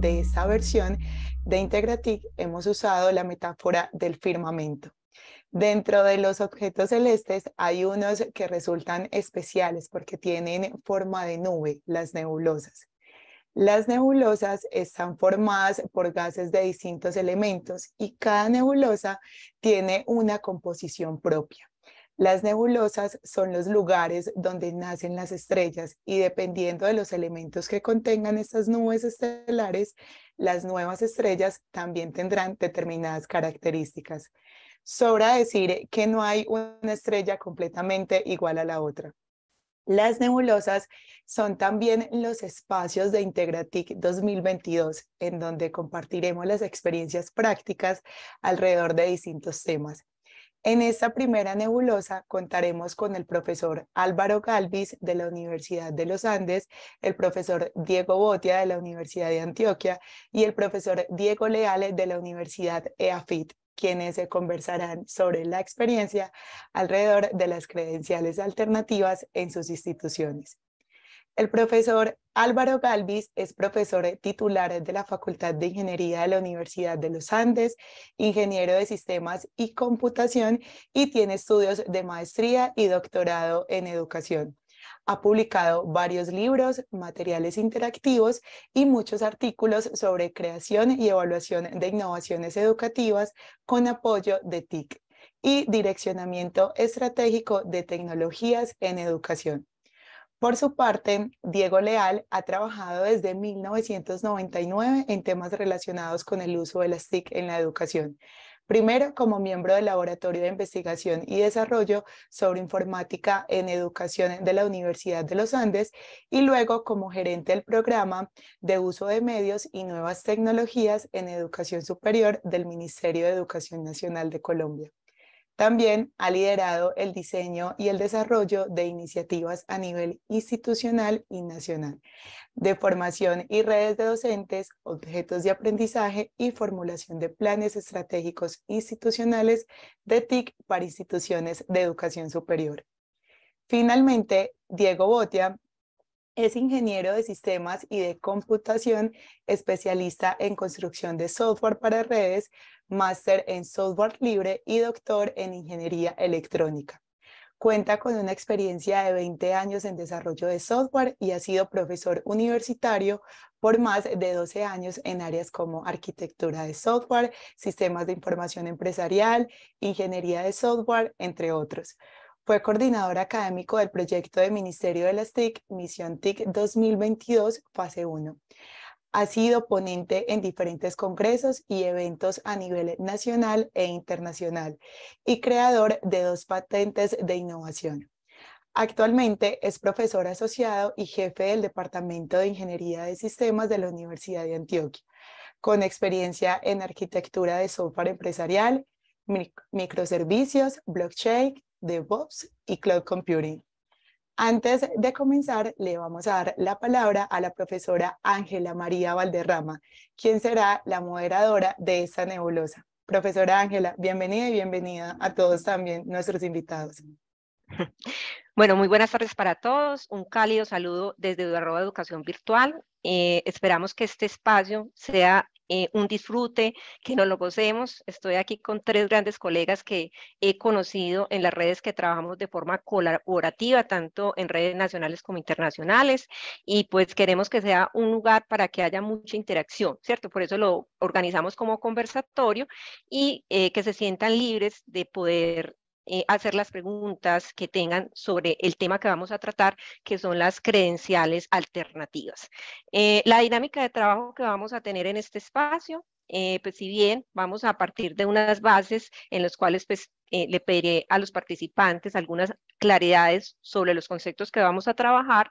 de esta versión de Integratic hemos usado la metáfora del firmamento. Dentro de los objetos celestes hay unos que resultan especiales porque tienen forma de nube, las nebulosas. Las nebulosas están formadas por gases de distintos elementos y cada nebulosa tiene una composición propia. Las nebulosas son los lugares donde nacen las estrellas y dependiendo de los elementos que contengan estas nubes estelares, las nuevas estrellas también tendrán determinadas características. Sobra decir que no hay una estrella completamente igual a la otra. Las nebulosas son también los espacios de Integratic 2022, en donde compartiremos las experiencias prácticas alrededor de distintos temas. En esta primera nebulosa contaremos con el profesor Álvaro Galvis de la Universidad de los Andes, el profesor Diego Botia de la Universidad de Antioquia y el profesor Diego Leale de la Universidad EAFIT, quienes se conversarán sobre la experiencia alrededor de las credenciales alternativas en sus instituciones. El profesor Álvaro Galvis es profesor titular de la Facultad de Ingeniería de la Universidad de los Andes, ingeniero de sistemas y computación y tiene estudios de maestría y doctorado en educación. Ha publicado varios libros, materiales interactivos y muchos artículos sobre creación y evaluación de innovaciones educativas con apoyo de TIC y direccionamiento estratégico de tecnologías en educación. Por su parte, Diego Leal ha trabajado desde 1999 en temas relacionados con el uso de las TIC en la educación. Primero, como miembro del Laboratorio de Investigación y Desarrollo sobre Informática en Educación de la Universidad de los Andes y luego como gerente del programa de uso de medios y nuevas tecnologías en educación superior del Ministerio de Educación Nacional de Colombia. También ha liderado el diseño y el desarrollo de iniciativas a nivel institucional y nacional, de formación y redes de docentes, objetos de aprendizaje y formulación de planes estratégicos institucionales de TIC para instituciones de educación superior. Finalmente, Diego Botia es ingeniero de sistemas y de computación, especialista en construcción de software para redes, máster en software libre y doctor en ingeniería electrónica. Cuenta con una experiencia de 20 años en desarrollo de software y ha sido profesor universitario por más de 12 años en áreas como arquitectura de software, sistemas de información empresarial, ingeniería de software, entre otros. Fue coordinador académico del proyecto de Ministerio de las TIC, Misión TIC 2022, fase 1. Ha sido ponente en diferentes congresos y eventos a nivel nacional e internacional y creador de dos patentes de innovación. Actualmente es profesor asociado y jefe del Departamento de Ingeniería de Sistemas de la Universidad de Antioquia, con experiencia en arquitectura de software empresarial, microservicios, blockchain DevOps y Cloud Computing. Antes de comenzar, le vamos a dar la palabra a la profesora Ángela María Valderrama, quien será la moderadora de esta nebulosa. Profesora Ángela, bienvenida y bienvenida a todos también nuestros invitados. Bueno, muy buenas tardes para todos. Un cálido saludo desde Eduardo Educación Virtual. Eh, esperamos que este espacio sea eh, un disfrute, que no lo gocemos. Estoy aquí con tres grandes colegas que he conocido en las redes que trabajamos de forma colaborativa, tanto en redes nacionales como internacionales, y pues queremos que sea un lugar para que haya mucha interacción, ¿cierto? Por eso lo organizamos como conversatorio y eh, que se sientan libres de poder eh, hacer las preguntas que tengan sobre el tema que vamos a tratar, que son las credenciales alternativas. Eh, la dinámica de trabajo que vamos a tener en este espacio, eh, pues si bien vamos a partir de unas bases en las cuales pues, le pediré a los participantes algunas claridades sobre los conceptos que vamos a trabajar,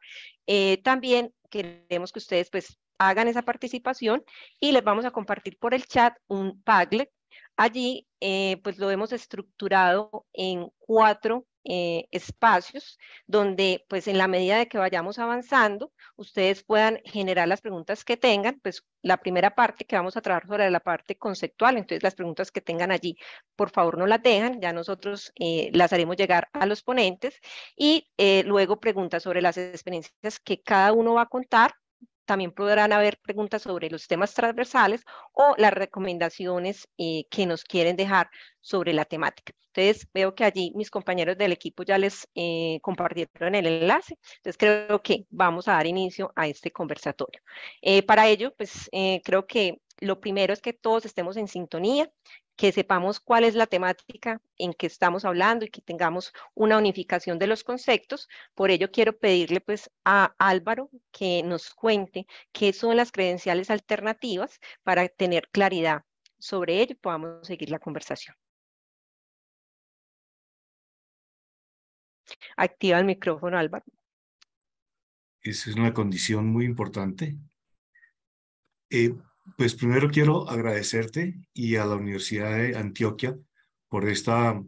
también queremos que ustedes pues hagan esa participación y les vamos a compartir por el chat un Padlet Allí, eh, pues lo hemos estructurado en cuatro eh, espacios donde, pues en la medida de que vayamos avanzando, ustedes puedan generar las preguntas que tengan, pues la primera parte que vamos a trabajar sobre la parte conceptual, entonces las preguntas que tengan allí, por favor no las dejan, ya nosotros eh, las haremos llegar a los ponentes y luego preguntas sobre las experiencias que cada uno va a contar también podrán haber preguntas sobre los temas transversales o las recomendaciones eh, que nos quieren dejar sobre la temática. Entonces, veo que allí mis compañeros del equipo ya les eh, compartieron el enlace. Entonces, creo que vamos a dar inicio a este conversatorio. Eh, para ello, pues creo que lo primero es que todos estemos en sintonía, que sepamos cuál es la temática en que estamos hablando y que tengamos una unificación de los conceptos. Por ello quiero pedirle pues a Álvaro que nos cuente qué son las credenciales alternativas para tener claridad sobre ello y podamos seguir la conversación. Activa el micrófono, Álvaro. Esa es una condición muy importante. Eh, pues primero quiero agradecerte y a la Universidad de Antioquia por esta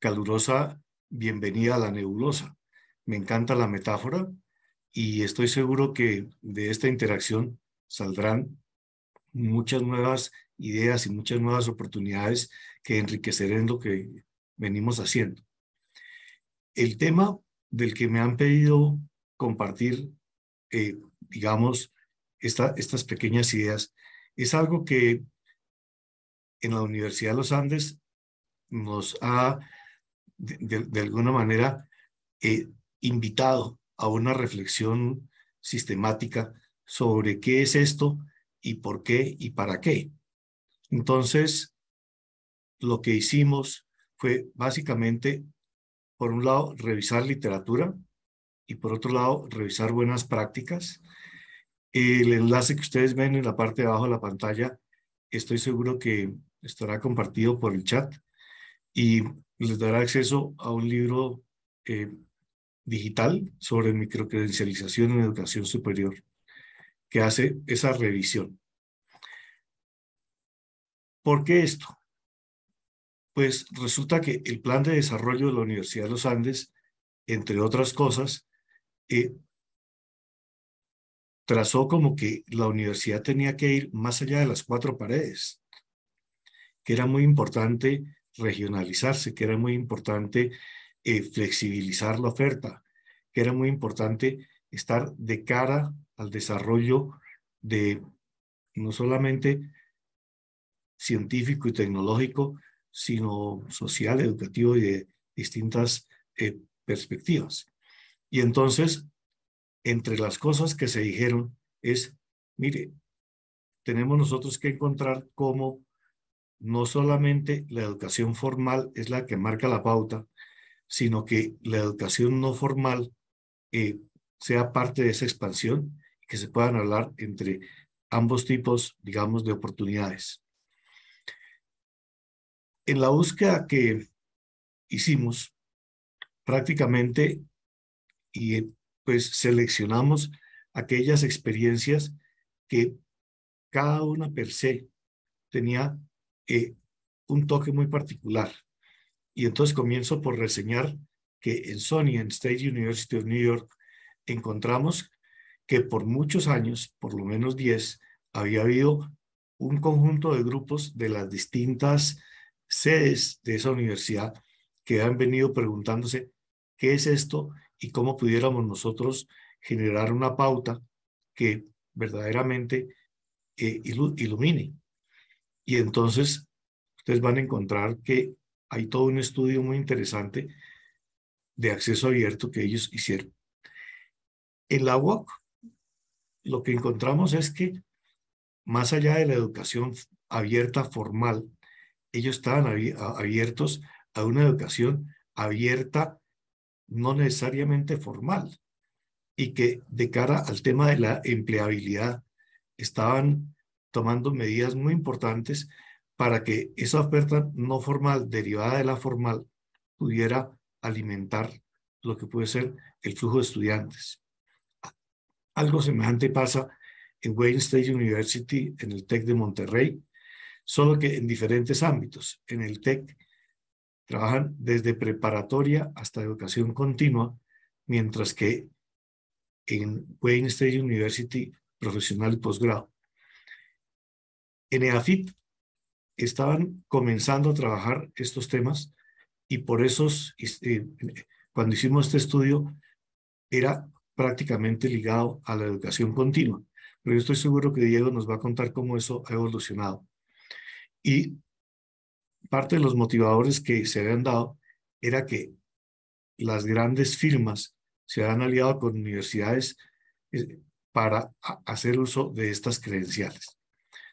calurosa bienvenida a la nebulosa. Me encanta la metáfora y estoy seguro que de esta interacción saldrán muchas nuevas ideas y muchas nuevas oportunidades que enriquecerán lo que venimos haciendo. El tema del que me han pedido compartir, eh, digamos, estas pequeñas ideas. Es algo que en la Universidad de los Andes nos ha, de, alguna manera, eh, invitado a una reflexión sistemática sobre qué es esto y por qué y para qué. Entonces, lo que hicimos fue básicamente, por un lado, revisar literatura y por otro lado, revisar buenas prácticas el enlace que ustedes ven en la parte de abajo de la pantalla, estoy seguro que estará compartido por el chat y les dará acceso a un libro eh, digital sobre microcredencialización en educación superior, que hace esa revisión. ¿Por qué esto? Pues resulta que el plan de desarrollo de la Universidad de los Andes, entre otras cosas, eh, trazó como que la universidad tenía que ir más allá de las cuatro paredes, que era muy importante regionalizarse, que era muy importante eh, flexibilizar la oferta, que era muy importante estar de cara al desarrollo de no solamente científico y tecnológico, sino social, educativo y de distintas eh, perspectivas. Y entonces entre las cosas que se dijeron es, mire, tenemos nosotros que encontrar cómo no solamente la educación formal es la que marca la pauta, sino que la educación no formal eh, sea parte de esa expansión, que se puedan hablar entre ambos tipos, digamos, de oportunidades. En la búsqueda que hicimos, prácticamente, y pues seleccionamos aquellas experiencias que cada una per se tenía eh, un toque muy particular. Y entonces comienzo por reseñar que en Sony, en State University of New York, encontramos que por muchos años, por lo menos 10, había habido un conjunto de grupos de las distintas sedes de esa universidad que han venido preguntándose qué es esto y cómo pudiéramos nosotros generar una pauta que verdaderamente eh, ilumine. Y entonces ustedes van a encontrar que hay todo un estudio muy interesante de acceso abierto que ellos hicieron. En la UOC lo que encontramos es que más allá de la educación abierta formal, ellos estaban abiertos a una educación abierta no necesariamente formal, y que de cara al tema de la empleabilidad estaban tomando medidas muy importantes para que esa oferta no formal derivada de la formal pudiera alimentar lo que puede ser el flujo de estudiantes. Algo semejante pasa en Wayne State University, en el TEC de Monterrey, solo que en diferentes ámbitos. En el TEC Trabajan desde preparatoria hasta educación continua, mientras que en Wayne State University, profesional y posgrado. En EAFIT estaban comenzando a trabajar estos temas y por eso, este, cuando hicimos este estudio, era prácticamente ligado a la educación continua. Pero yo estoy seguro que Diego nos va a contar cómo eso ha evolucionado. Y parte de los motivadores que se habían dado era que las grandes firmas se habían aliado con universidades eh, para hacer uso de estas credenciales.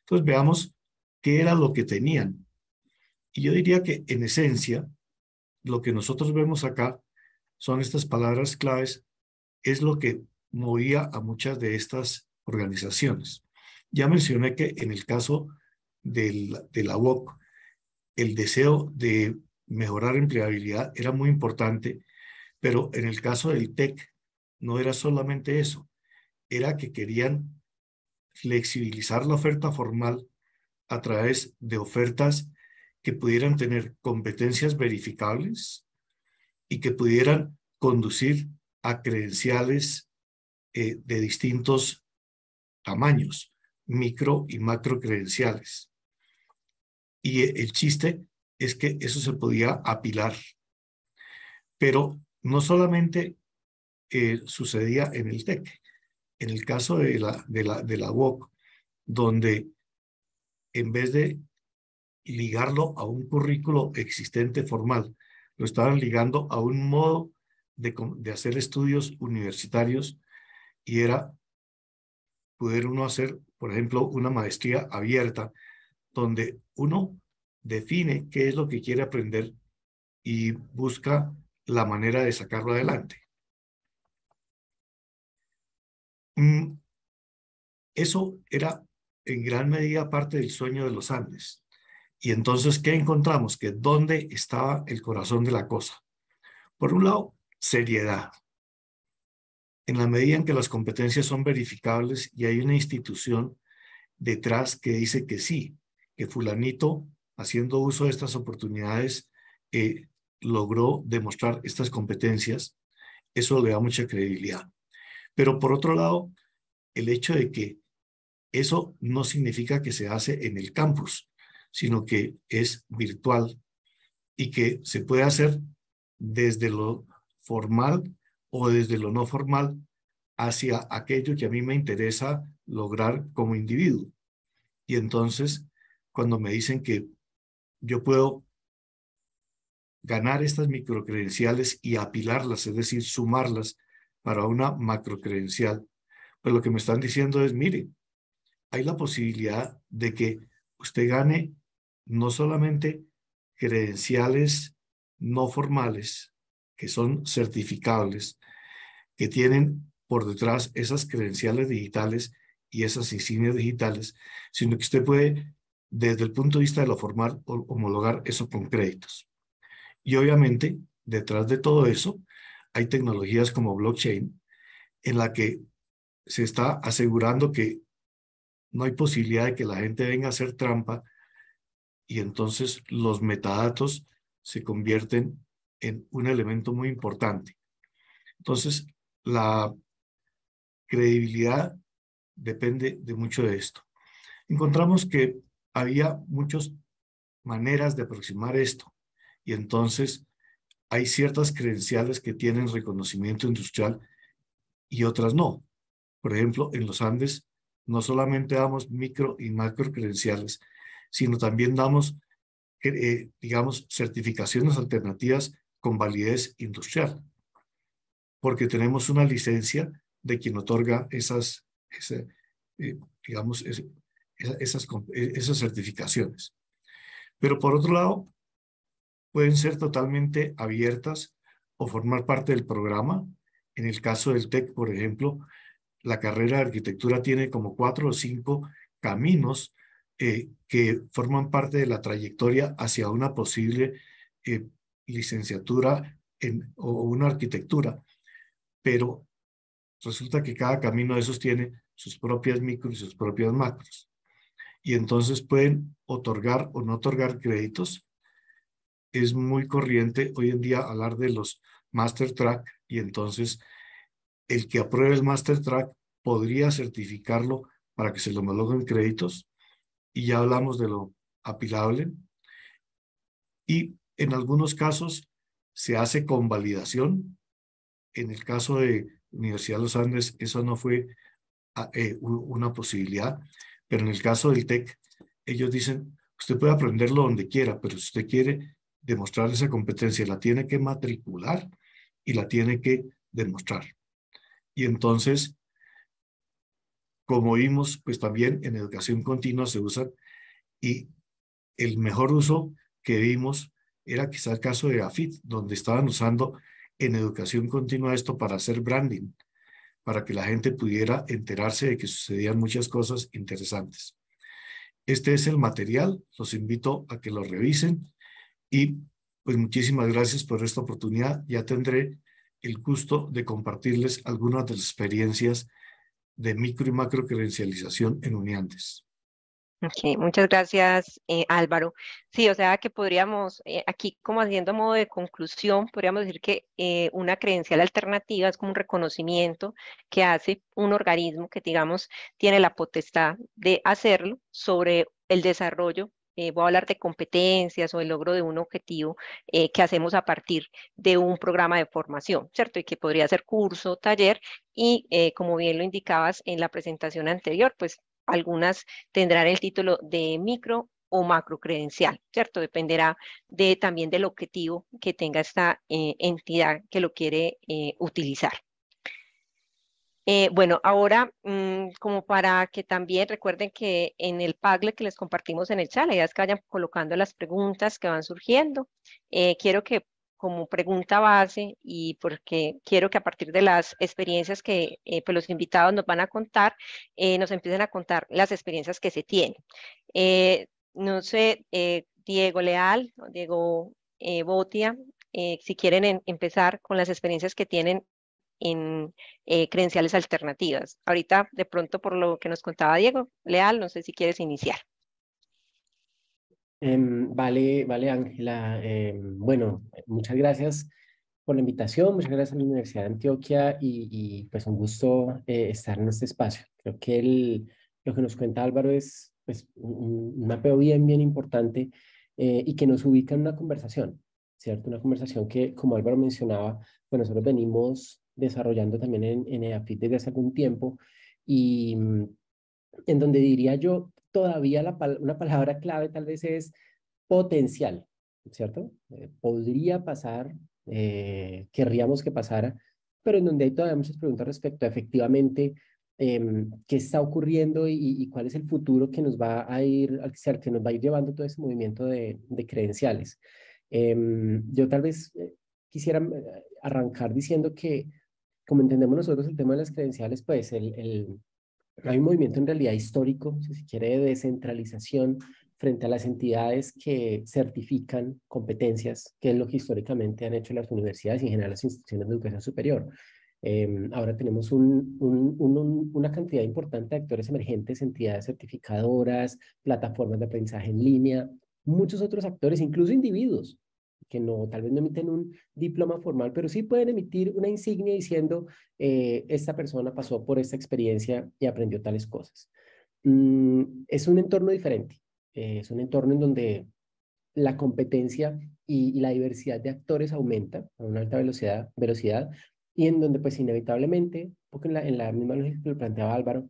Entonces veamos qué era lo que tenían. Y yo diría que en esencia, lo que nosotros vemos acá son estas palabras claves, es lo que movía a muchas de estas organizaciones. Ya mencioné que en el caso de la UOC, el deseo de mejorar empleabilidad era muy importante, pero en el caso del TEC no era solamente eso, era que querían flexibilizar la oferta formal a través de ofertas que pudieran tener competencias verificables y que pudieran conducir a credenciales eh, de distintos tamaños, micro y macro credenciales. Y e, el chiste es que eso se podía apilar. Pero no solamente eh, sucedía en el TEC, en el caso de la, de, UOC, donde en vez de ligarlo a un currículo existente formal, lo estaban ligando a un modo de hacer estudios universitarios y era poder uno hacer, por ejemplo, una maestría abierta donde uno define qué es lo que quiere aprender y busca la manera de sacarlo adelante. Mm, eso era en gran medida parte del sueño de los Andes. Y entonces, ¿qué encontramos? Que dónde estaba el corazón de la cosa. Por un lado, seriedad. En la medida en que las competencias son verificables y hay una institución detrás que dice que sí, que fulanito, haciendo uso de estas oportunidades, eh, logró demostrar estas competencias, eso le da mucha credibilidad. Pero por otro lado, el hecho de que eso no significa que se hace en el campus, sino que es virtual y que se puede hacer desde lo formal o desde lo no formal hacia aquello que a mí me interesa lograr como individuo. Y entonces cuando me dicen que yo puedo ganar estas microcredenciales y apilarlas, es decir, sumarlas para una macrocredencial. Pues lo que me están diciendo es, mire, hay la posibilidad de que usted gane no solamente credenciales no formales, que son certificables, que tienen por detrás esas credenciales digitales y esas insignias digitales, sino que usted puede desde el punto de vista de lo formal, homologar eso con créditos. Y obviamente, detrás de todo eso, hay tecnologías como blockchain, en la que se está asegurando que no hay posibilidad de que la gente venga a hacer trampa y entonces los metadatos se convierten en un elemento muy importante. Entonces, la credibilidad depende de mucho de esto. Encontramos que había muchas maneras de aproximar esto. Y entonces hay ciertas credenciales que tienen reconocimiento industrial y otras no. Por ejemplo, en los Andes no solamente damos micro y macro credenciales, sino también damos, eh, digamos, certificaciones alternativas con validez industrial, porque tenemos una licencia de quien otorga esas, eh, digamos, ese, e, esas, certificaciones. Pero por otro lado, pueden ser totalmente abiertas o formar parte del programa. En el caso del TEC, por ejemplo, la carrera de arquitectura tiene como cuatro o cinco caminos eh, que forman parte de la trayectoria hacia una posible eh, licenciatura o una arquitectura. Pero resulta que cada camino de esos tiene sus propias micros y sus propias macros y entonces pueden otorgar o no otorgar créditos. Es muy corriente hoy en día hablar de los Master Track y entonces el que apruebe el Master Track podría certificarlo para que se lo homologuen créditos y ya hablamos de lo apilable. Y en algunos casos se hace con validación. En el caso de Universidad de los Andes, eso no fue ah, eh, una posibilidad. Pero en el caso del TEC, ellos dicen, usted puede aprenderlo donde quiera, pero si usted quiere demostrar esa competencia, la tiene que matricular y la tiene que demostrar. Y entonces, como vimos, pues también en educación continua se usan y el mejor uso que vimos era quizá el caso de AFIT, donde estaban usando en educación continua esto para hacer branding, para que la gente pudiera enterarse de que sucedían muchas cosas interesantes. Este es el material, los invito a que lo revisen y pues muchísimas gracias por esta oportunidad. Ya tendré el gusto de compartirles algunas de las experiencias de micro y macro credencialización en Uniantes muchas gracias eh, Álvaro. Sí, o sea que podríamos, eh, aquí como haciendo modo de conclusión, podríamos decir que eh, una credencial alternativa es como un reconocimiento que hace un organismo que digamos tiene la potestad de hacerlo sobre el desarrollo voy a hablar de competencias o el logro de un objetivo que hacemos a partir de un programa de formación, ¿cierto? Y que podría ser curso, taller y como bien lo indicabas en la presentación anterior, pues algunas tendrán el título de micro o macro credencial, ¿cierto? Dependerá de, también del objetivo que tenga esta eh, entidad que lo quiere eh, utilizar. Eh, bueno, ahora, mm, como para que también recuerden que en el pagle que les compartimos en el chat, la idea es que vayan colocando las preguntas que van surgiendo. quiero que como pregunta base y porque quiero que a partir de las experiencias que eh, pues, los invitados nos van a contar, eh, nos empiecen a contar las experiencias que se tienen. Eh, no sé, Diego Leal, Diego Botia, si quieren empezar con las experiencias que tienen en credenciales alternativas. Ahorita, de pronto, por lo que nos contaba Diego Leal, no sé si quieres iniciar. Em, vale, vale, Ángela. Em, bueno, muchas gracias por la invitación, muchas gracias a la Universidad de Antioquia y, pues un gusto eh, estar en este espacio. Creo que lo que nos cuenta Álvaro es pues, un, un bien, bien importante eh, y que nos ubica en una conversación, ¿cierto? Una conversación que, como Álvaro mencionaba, pues nosotros venimos desarrollando también en, en EAFIT desde hace algún tiempo y mm, en donde diría yo todavía la, una palabra clave tal vez es potencial, ¿cierto? Eh, podría pasar, eh, querríamos que pasara, pero en donde hay todavía muchas preguntas respecto a efectivamente em, qué está ocurriendo y, cuál es el futuro que nos va a ir, al que nos va a ir llevando todo ese movimiento de, de credenciales. Em, yo tal vez eh, quisiera arrancar diciendo que como entendemos nosotros el tema de las credenciales, pues el, el, hay un movimiento en realidad histórico, si se quiere, de descentralización frente a las entidades que certifican competencias, que es lo que históricamente han hecho las universidades y en general las instituciones de educación superior. Em, ahora tenemos una cantidad importante de actores emergentes, entidades certificadoras, plataformas de aprendizaje en línea, muchos otros actores, incluso individuos que no, tal vez no emiten un diploma formal, pero sí pueden emitir una insignia diciendo, eh, esta persona pasó por esta experiencia y aprendió tales cosas. Mm, es un entorno diferente, eh, es un entorno en donde la competencia y, la diversidad de actores aumenta a una alta velocidad, velocidad y en donde pues inevitablemente, porque en la, en la misma lógica que lo planteaba Álvaro,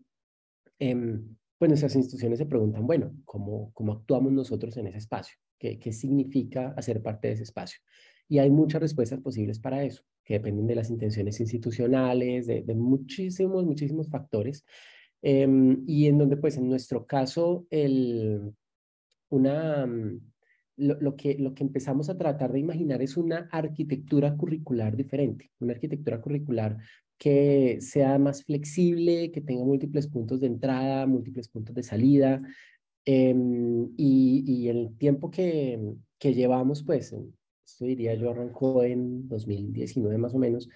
em, pues nuestras instituciones se preguntan, bueno, ¿cómo, ¿cómo actuamos nosotros en ese espacio? ¿Qué, significa hacer parte de ese espacio? Y hay muchas respuestas posibles para eso, que dependen de las intenciones institucionales, de, muchísimos, muchísimos factores. Em, y en donde, pues, en nuestro caso, el, una, mm, lo, lo, que, lo que empezamos a tratar de imaginar es una arquitectura curricular diferente, una arquitectura curricular que sea más flexible, que tenga múltiples puntos de entrada, múltiples puntos de salida, Em, y, el tiempo que, llevamos, pues, esto diría yo arrancó en 2019 más o menos,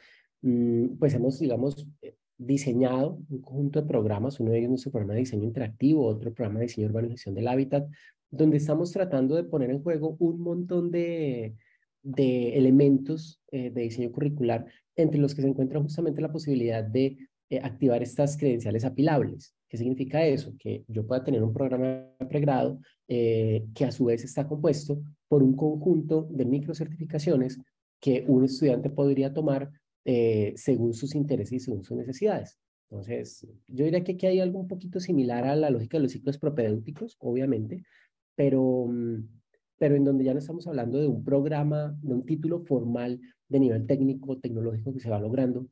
mm, pues hemos, digamos, eh, diseñado un conjunto de programas, uno de ellos es nuestro programa de diseño interactivo, otro programa de diseño y urbanización del hábitat, donde estamos tratando de poner en juego un montón de, elementos eh, de diseño curricular, entre los que se encuentra justamente la posibilidad de eh, activar estas credenciales apilables. ¿Qué significa eso? Que yo pueda tener un programa pregrado eh, que a su vez está compuesto por un conjunto de microcertificaciones que un estudiante podría tomar eh, según sus intereses y según sus necesidades. Entonces, yo diría que aquí hay algo un poquito similar a la lógica de los ciclos propedéuticos, obviamente, pero, mm, pero en donde ya no estamos hablando de un programa, de un título formal de nivel técnico, tecnológico que se va logrando,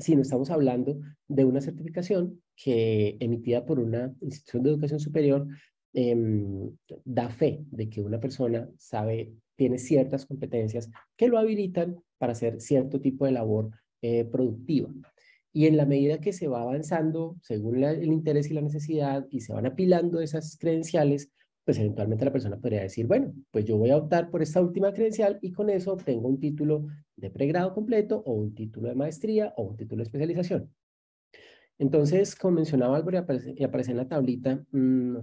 sino estamos hablando de una certificación que emitida por una institución de educación superior em, da fe de que una persona sabe, tiene ciertas competencias que lo habilitan para hacer cierto tipo de labor eh, productiva. Y en la medida que se va avanzando, según el interés y la necesidad, y se van apilando esas credenciales, pues eventualmente la persona podría decir, bueno, pues yo voy a optar por esta última credencial y con eso tengo un título de pregrado completo o un título de maestría o un título de especialización. Entonces, como mencionaba Álvaro y aparece, en la tablita, mm,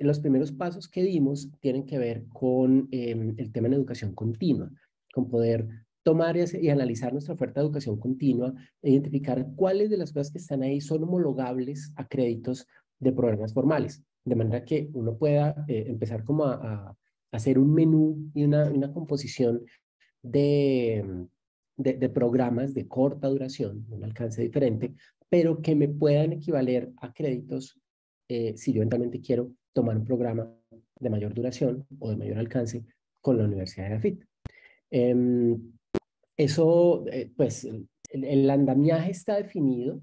los primeros pasos que dimos tienen que ver con em, el tema de educación continua, con poder tomar y analizar nuestra oferta de educación continua, e identificar cuáles de las cosas que están ahí son homologables a créditos de programas formales de manera que uno pueda eh, empezar como a, hacer un menú y una, composición de, programas de corta duración, un alcance diferente, pero que me puedan equivaler a créditos eh, si yo eventualmente quiero tomar un programa de mayor duración o de mayor alcance con la Universidad de Afit. Em, eso, eh, pues, el, andamiaje está definido,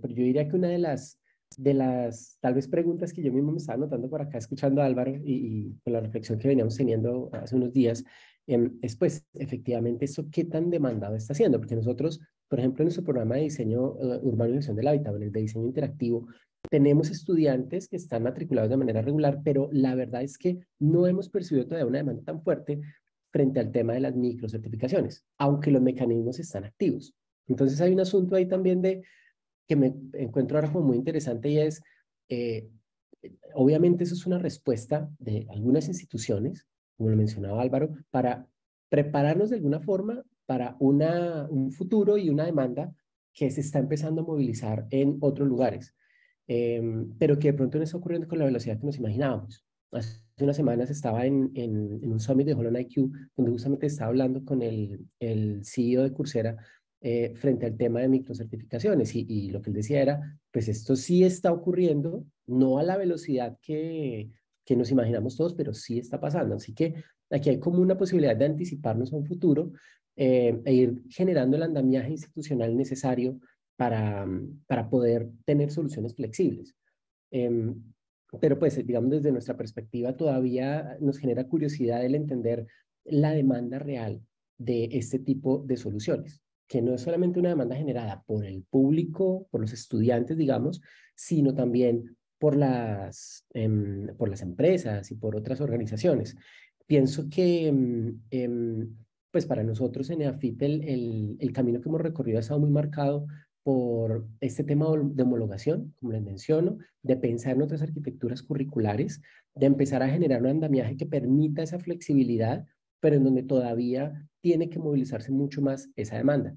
pero yo diría que una de las de las tal vez preguntas que yo mismo me estaba anotando por acá escuchando a Álvaro y, con la reflexión que veníamos teniendo hace unos días, em, es pues efectivamente eso qué tan demandado está siendo, porque nosotros, por ejemplo, en nuestro programa de diseño eh, urbano y gestión del hábitat, en el de diseño interactivo, tenemos estudiantes que están matriculados de manera regular, pero la verdad es que no hemos percibido todavía una demanda tan fuerte frente al tema de las microcertificaciones, aunque los mecanismos están activos. Entonces hay un asunto ahí también de que me encuentro ahora como muy interesante y es, eh, obviamente eso es una respuesta de algunas instituciones, como lo mencionaba Álvaro, para prepararnos de alguna forma para una, un futuro y una demanda que se está empezando a movilizar en otros lugares, em, pero que de pronto no está ocurriendo con la velocidad que nos imaginábamos. Hace unas semanas estaba en, en, un summit de Holon IQ, donde justamente estaba hablando con el, el CEO de Coursera eh, frente al tema de microcertificaciones. Y, y lo que él decía era, pues esto sí está ocurriendo, no a la velocidad que, que nos imaginamos todos, pero sí está pasando. Así que aquí hay como una posibilidad de anticiparnos a un futuro eh, e ir generando el andamiaje institucional necesario para, para poder tener soluciones flexibles. Em, pero pues, digamos, desde nuestra perspectiva todavía nos genera curiosidad el entender la demanda real de este tipo de soluciones que no es solamente una demanda generada por el público, por los estudiantes, digamos, sino también por las, em, por las empresas y por otras organizaciones. Pienso que, em, em, pues para nosotros en EAFIT el, el, camino que hemos recorrido ha estado muy marcado por este tema de homologación, como les menciono, de pensar en otras arquitecturas curriculares, de empezar a generar un andamiaje que permita esa flexibilidad, pero en donde todavía tiene que movilizarse mucho más esa demanda,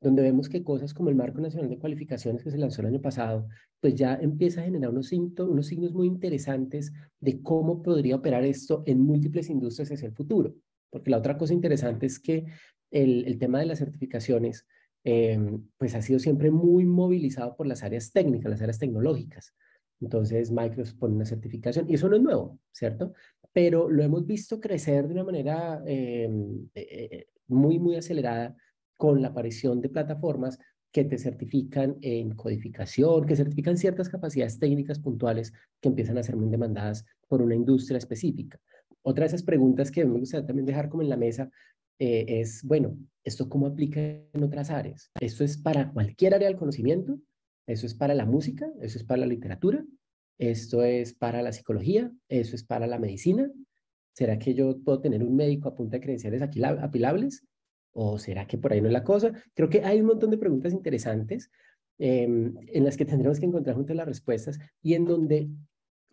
donde vemos que cosas como el Marco Nacional de Cualificaciones que se lanzó el año pasado, pues ya empieza a generar unos, unos signos muy interesantes de cómo podría operar esto en múltiples industrias hacia el futuro. Porque la otra cosa interesante es que el, tema de las certificaciones, eh, pues ha sido siempre muy movilizado por las áreas técnicas, las áreas tecnológicas. Entonces, Microsoft pone una certificación, y eso no es nuevo, ¿cierto? pero lo hemos visto crecer de una manera eh, eh, muy, muy acelerada con la aparición de plataformas que te certifican en codificación, que certifican ciertas capacidades técnicas puntuales que empiezan a ser muy demandadas por una industria específica. Otra de esas preguntas que me gustaría también dejar como en la mesa eh, es, bueno, ¿esto cómo aplica en otras áreas? ¿Esto es para cualquier área del conocimiento? ¿Eso es para la música? ¿Eso es para la literatura? esto es para la psicología, eso es para la medicina. ¿Será que yo puedo tener un médico a punta de credenciales apilables? ¿O será que por ahí no es la cosa? Creo que hay un montón de preguntas interesantes em, en las que tendremos que encontrar juntas las respuestas y en donde,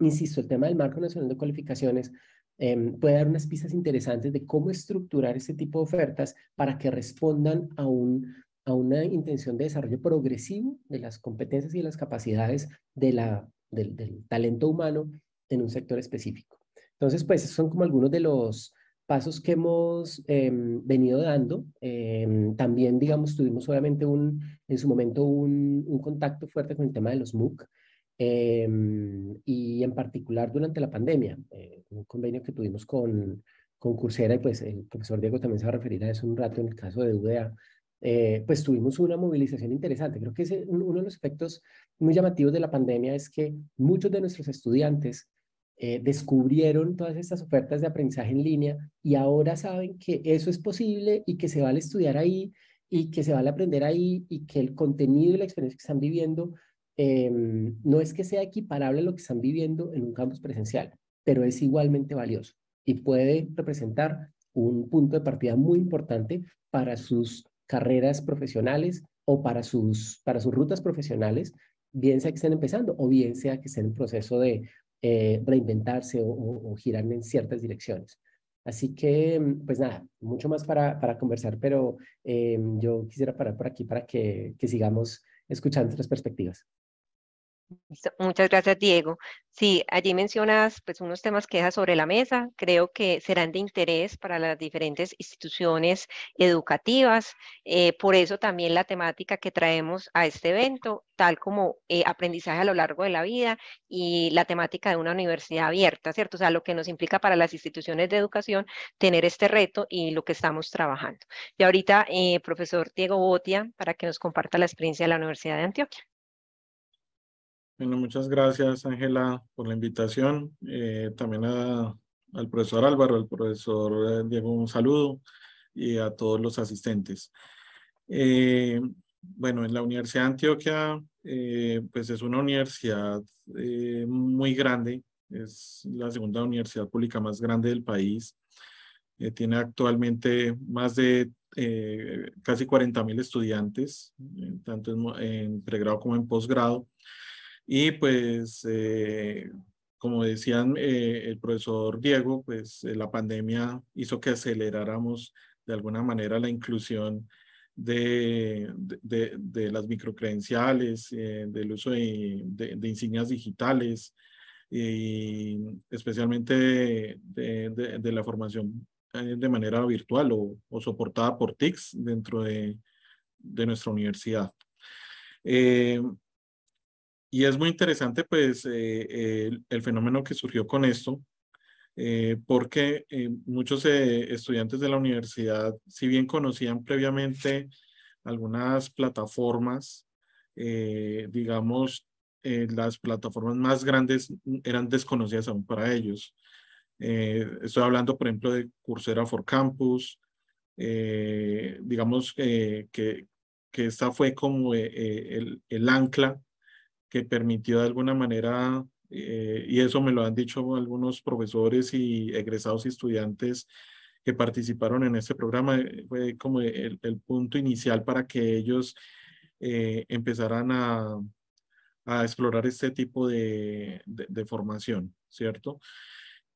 insisto, el tema del marco nacional de cualificaciones em, puede dar unas pistas interesantes de cómo estructurar este tipo de ofertas para que respondan a un a una intención de desarrollo progresivo de las competencias y de las capacidades de la del, talento humano en un sector específico. Entonces, pues esos son como algunos de los pasos que hemos em, venido dando. Em, también, digamos, tuvimos obviamente un, en su momento un, contacto fuerte con el tema de los MOOC. Em, y en particular durante la pandemia, eh, un convenio que tuvimos con, con Coursera, y pues el profesor Diego también se va a referir a eso un rato en el caso de UDA, eh, pues tuvimos una movilización interesante. Creo que es uno de los efectos muy llamativos de la pandemia es que muchos de nuestros estudiantes eh, descubrieron todas estas ofertas de aprendizaje en línea y ahora saben que eso es posible y que se vale estudiar ahí y que se vale aprender ahí y que el contenido y la experiencia que están viviendo eh, no es que sea equiparable a lo que están viviendo en un campus presencial, pero es igualmente valioso y puede representar un punto de partida muy importante para sus carreras profesionales o para sus, para sus rutas profesionales, bien sea que estén empezando o bien sea que estén en proceso de eh, reinventarse o, girar en ciertas direcciones. Así que, mm, pues nada, mucho más para, para conversar, pero em, yo quisiera parar por aquí para que, que sigamos escuchando otras perspectivas. Muchas gracias, Diego. Sí, allí mencionas pues, unos temas que deja sobre la mesa. Creo que serán de interés para las diferentes instituciones educativas. Eh, por eso también la temática que traemos a este evento, tal como eh, aprendizaje a lo largo de la vida y la temática de una universidad abierta, ¿cierto? O sea, lo que nos implica para las instituciones de educación tener este reto y lo que estamos trabajando. Y ahorita, eh, profesor Diego Botia, para que nos comparta la experiencia de la Universidad de Antioquia. Bueno, muchas gracias, Ángela, por la invitación. Eh, también al profesor Álvaro, al profesor eh, Diego, un saludo y a todos los asistentes. Eh, bueno, en la Universidad de Antioquia, pues es una universidad muy grande, es la segunda universidad pública más grande del país. tiene actualmente más de casi 40.000 estudiantes, tanto en, pregrado como en posgrado. Y pues, eh, como decía eh, el profesor Diego, pues eh, la pandemia hizo que aceleráramos de alguna manera la inclusión de, de, las microcredenciales, del uso de, insignias digitales y especialmente de, la formación de manera virtual o, o soportada por TICS dentro de, nuestra universidad. Y es muy interesante pues eh, el, fenómeno que surgió con esto, eh, porque eh, muchos estudiantes de la universidad, si bien conocían previamente algunas plataformas, digamos, las plataformas más grandes eran desconocidas aún para ellos. estoy hablando, por ejemplo, de Coursera for Campus, digamos que, que esta fue como el ancla que permitió de alguna manera, eh, y eso me lo han dicho algunos profesores y egresados y estudiantes que participaron en este programa, eh, fue como el, punto inicial para que ellos eh, empezaran a, explorar este tipo de, formación, ¿cierto?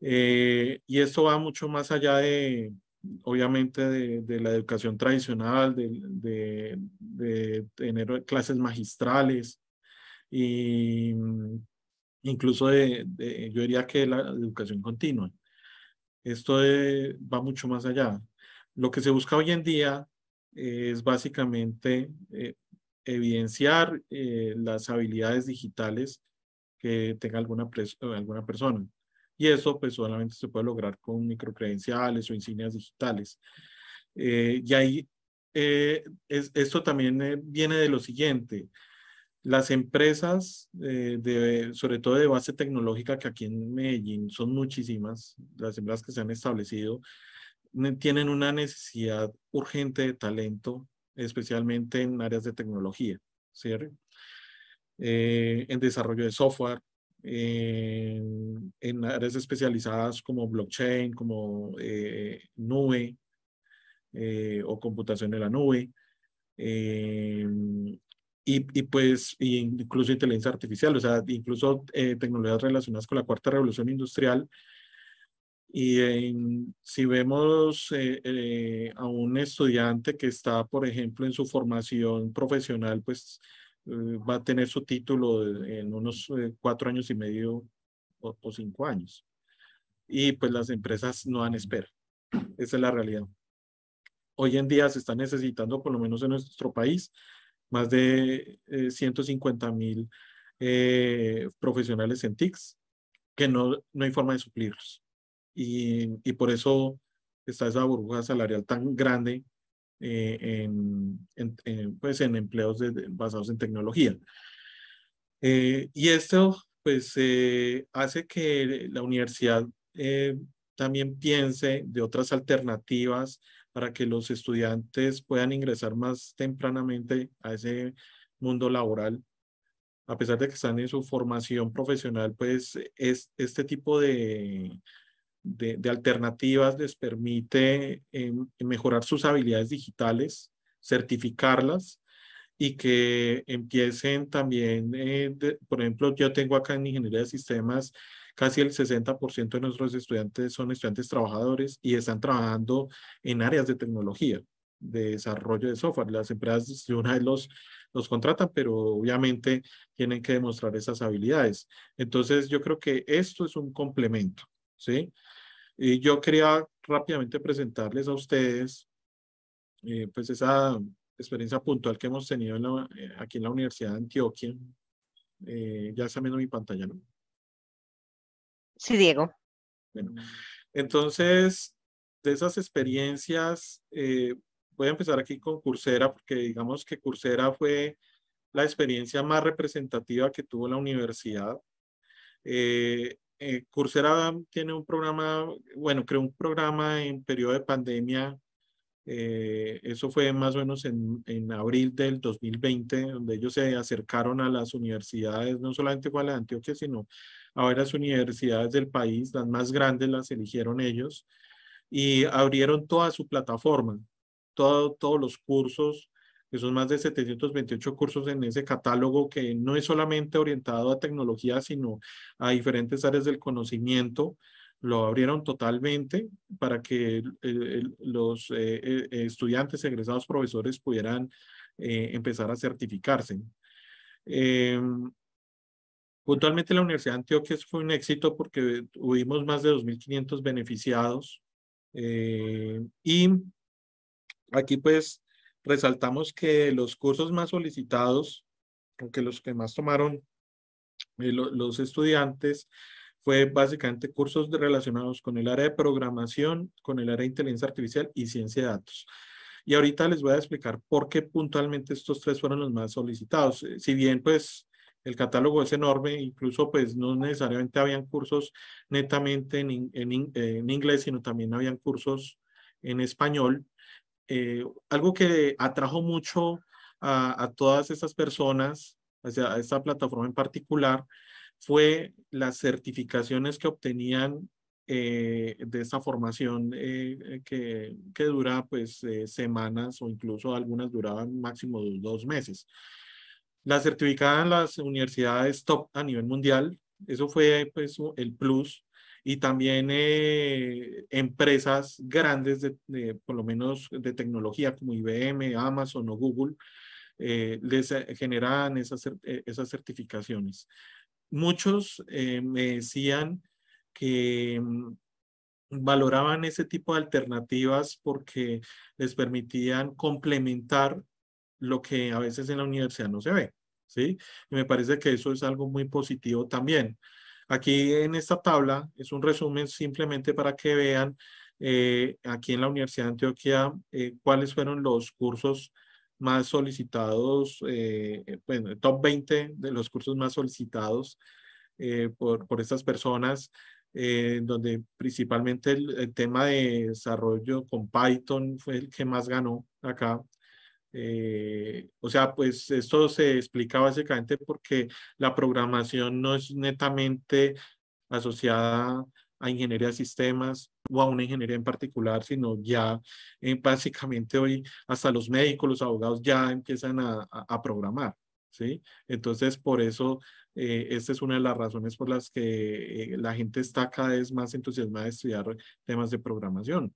y esto va mucho más allá de, obviamente de, la educación tradicional, de, de, tener clases magistrales, y mm, incluso de, yo diría que la educación continua. Esto eh, va mucho más allá. Lo que se busca hoy en día eh, es básicamente eh, evidenciar las habilidades digitales que tenga alguna, alguna persona. Y eso pues solamente se puede lograr con microcredenciales o insignias digitales. y ahí esto también viene de lo siguiente. Las empresas, eh, de, sobre todo de base tecnológica, que aquí en Medellín son muchísimas, las empresas que se han establecido, tienen una necesidad urgente de talento, especialmente en áreas de tecnología, ¿cierto? Eh, en desarrollo de software, en áreas especializadas como blockchain, como eh, nube o computación de la nube, y, pues incluso inteligencia artificial, o sea, incluso eh, tecnologías relacionadas con la cuarta revolución industrial. Y si vemos eh, eh, a un estudiante que está, por ejemplo, en su formación profesional, pues va a tener su título en unos cuatro años y medio o, cinco años. Y pues las empresas no dan espera. Esa es la realidad. Hoy en día se está necesitando, por lo menos en nuestro país, más de eh, 150 mil eh, profesionales en TICS que no, no hay forma de suplirlos. Y, y por eso está esa burbuja salarial tan grande eh, en, en, pues en empleos basados en tecnología. Eh, y esto pues hace que la universidad también piense de otras alternativas para que los estudiantes puedan ingresar más tempranamente a ese mundo laboral. A pesar de que están en su formación profesional, pues es, este tipo de, alternativas les permite em, mejorar sus habilidades digitales, certificarlas y que empiecen también, eh, por ejemplo, yo tengo acá en Ingeniería de Sistemas Casi el 60% de nuestros estudiantes son estudiantes trabajadores y están trabajando en áreas de tecnología, de desarrollo de software. Las empresas de una vez los, los contratan, pero obviamente tienen que demostrar esas habilidades. Entonces, yo creo que esto es un complemento, ¿sí? Y yo quería rápidamente presentarles a ustedes, eh, pues, esa experiencia puntual que hemos tenido eh, aquí en la Universidad de Antioquia. Eh, ya está viendo mi pantalla, ¿no? Sí, Diego. Bueno, entonces, de esas experiencias, eh, voy a empezar aquí con Coursera, porque digamos que Coursera fue la experiencia más representativa que tuvo la universidad. Eh, eh Coursera tiene un programa, bueno, creó un programa en periodo de pandemia. Eh, eso fue más o menos en, abril del 2020, donde ellos se acercaron a las universidades, no solamente igual a Antioquia, sino a varias universidades del país, las más grandes las eligieron ellos, y abrieron toda su plataforma, todos los cursos, que son más de 728 cursos en ese catálogo que no es solamente orientado a tecnología, sino a diferentes áreas del conocimiento. Lo abrieron totalmente para que los eh, eh, estudiantes, egresados, profesores pudieran eh, empezar a certificarse. Em, Puntualmente la Universidad de Antioquia fue un éxito porque tuvimos más de 2.500 beneficiados eh, y aquí pues resaltamos que los cursos más solicitados, aunque los que más tomaron eh, los estudiantes, fue básicamente cursos relacionados con el área de programación, con el área de inteligencia artificial y ciencia de datos. Y ahorita les voy a explicar por qué puntualmente estos tres fueron los más solicitados. Eh, si bien pues el catálogo es enorme, incluso pues no necesariamente habían cursos netamente en, inglés, sino también habían cursos en español. Eh, algo que atrajo mucho a, todas estas personas, hacia esta plataforma en particular, fue las certificaciones que obtenían eh, de esta formación eh, que, que, dura pues semanas o incluso algunas duraban máximo dos meses. La certificaban las universidades top a nivel mundial, eso fue pues, el plus. Y también eh, empresas grandes, por lo menos de tecnología como IBM, Amazon o Google, eh, les eh, generaban esas, certificaciones. Muchos me decían que mm, valoraban ese tipo de alternativas porque les permitían complementar lo que a veces en la universidad no se ve, ¿sí? Y me parece que eso es algo muy positivo también. Aquí en esta tabla es un resumen simplemente para que vean eh, aquí en la Universidad de Antioquia eh, cuáles fueron los cursos más solicitados, eh, eh bueno, top 20 de los cursos más solicitados por, por estas personas. donde principalmente el, tema de desarrollo con Python fue el que más ganó acá. Eh, o sea, pues esto se explica básicamente porque la programación no es netamente asociada a ingeniería de sistemas o a una ingeniería en particular, sino ya en eh, básicamente hoy hasta los médicos, los abogados ya empiezan a, a, programar, ¿sí? Entonces, por eso, eh, esta es una de las razones por las que la gente está cada vez más entusiasmada de estudiar temas de programación.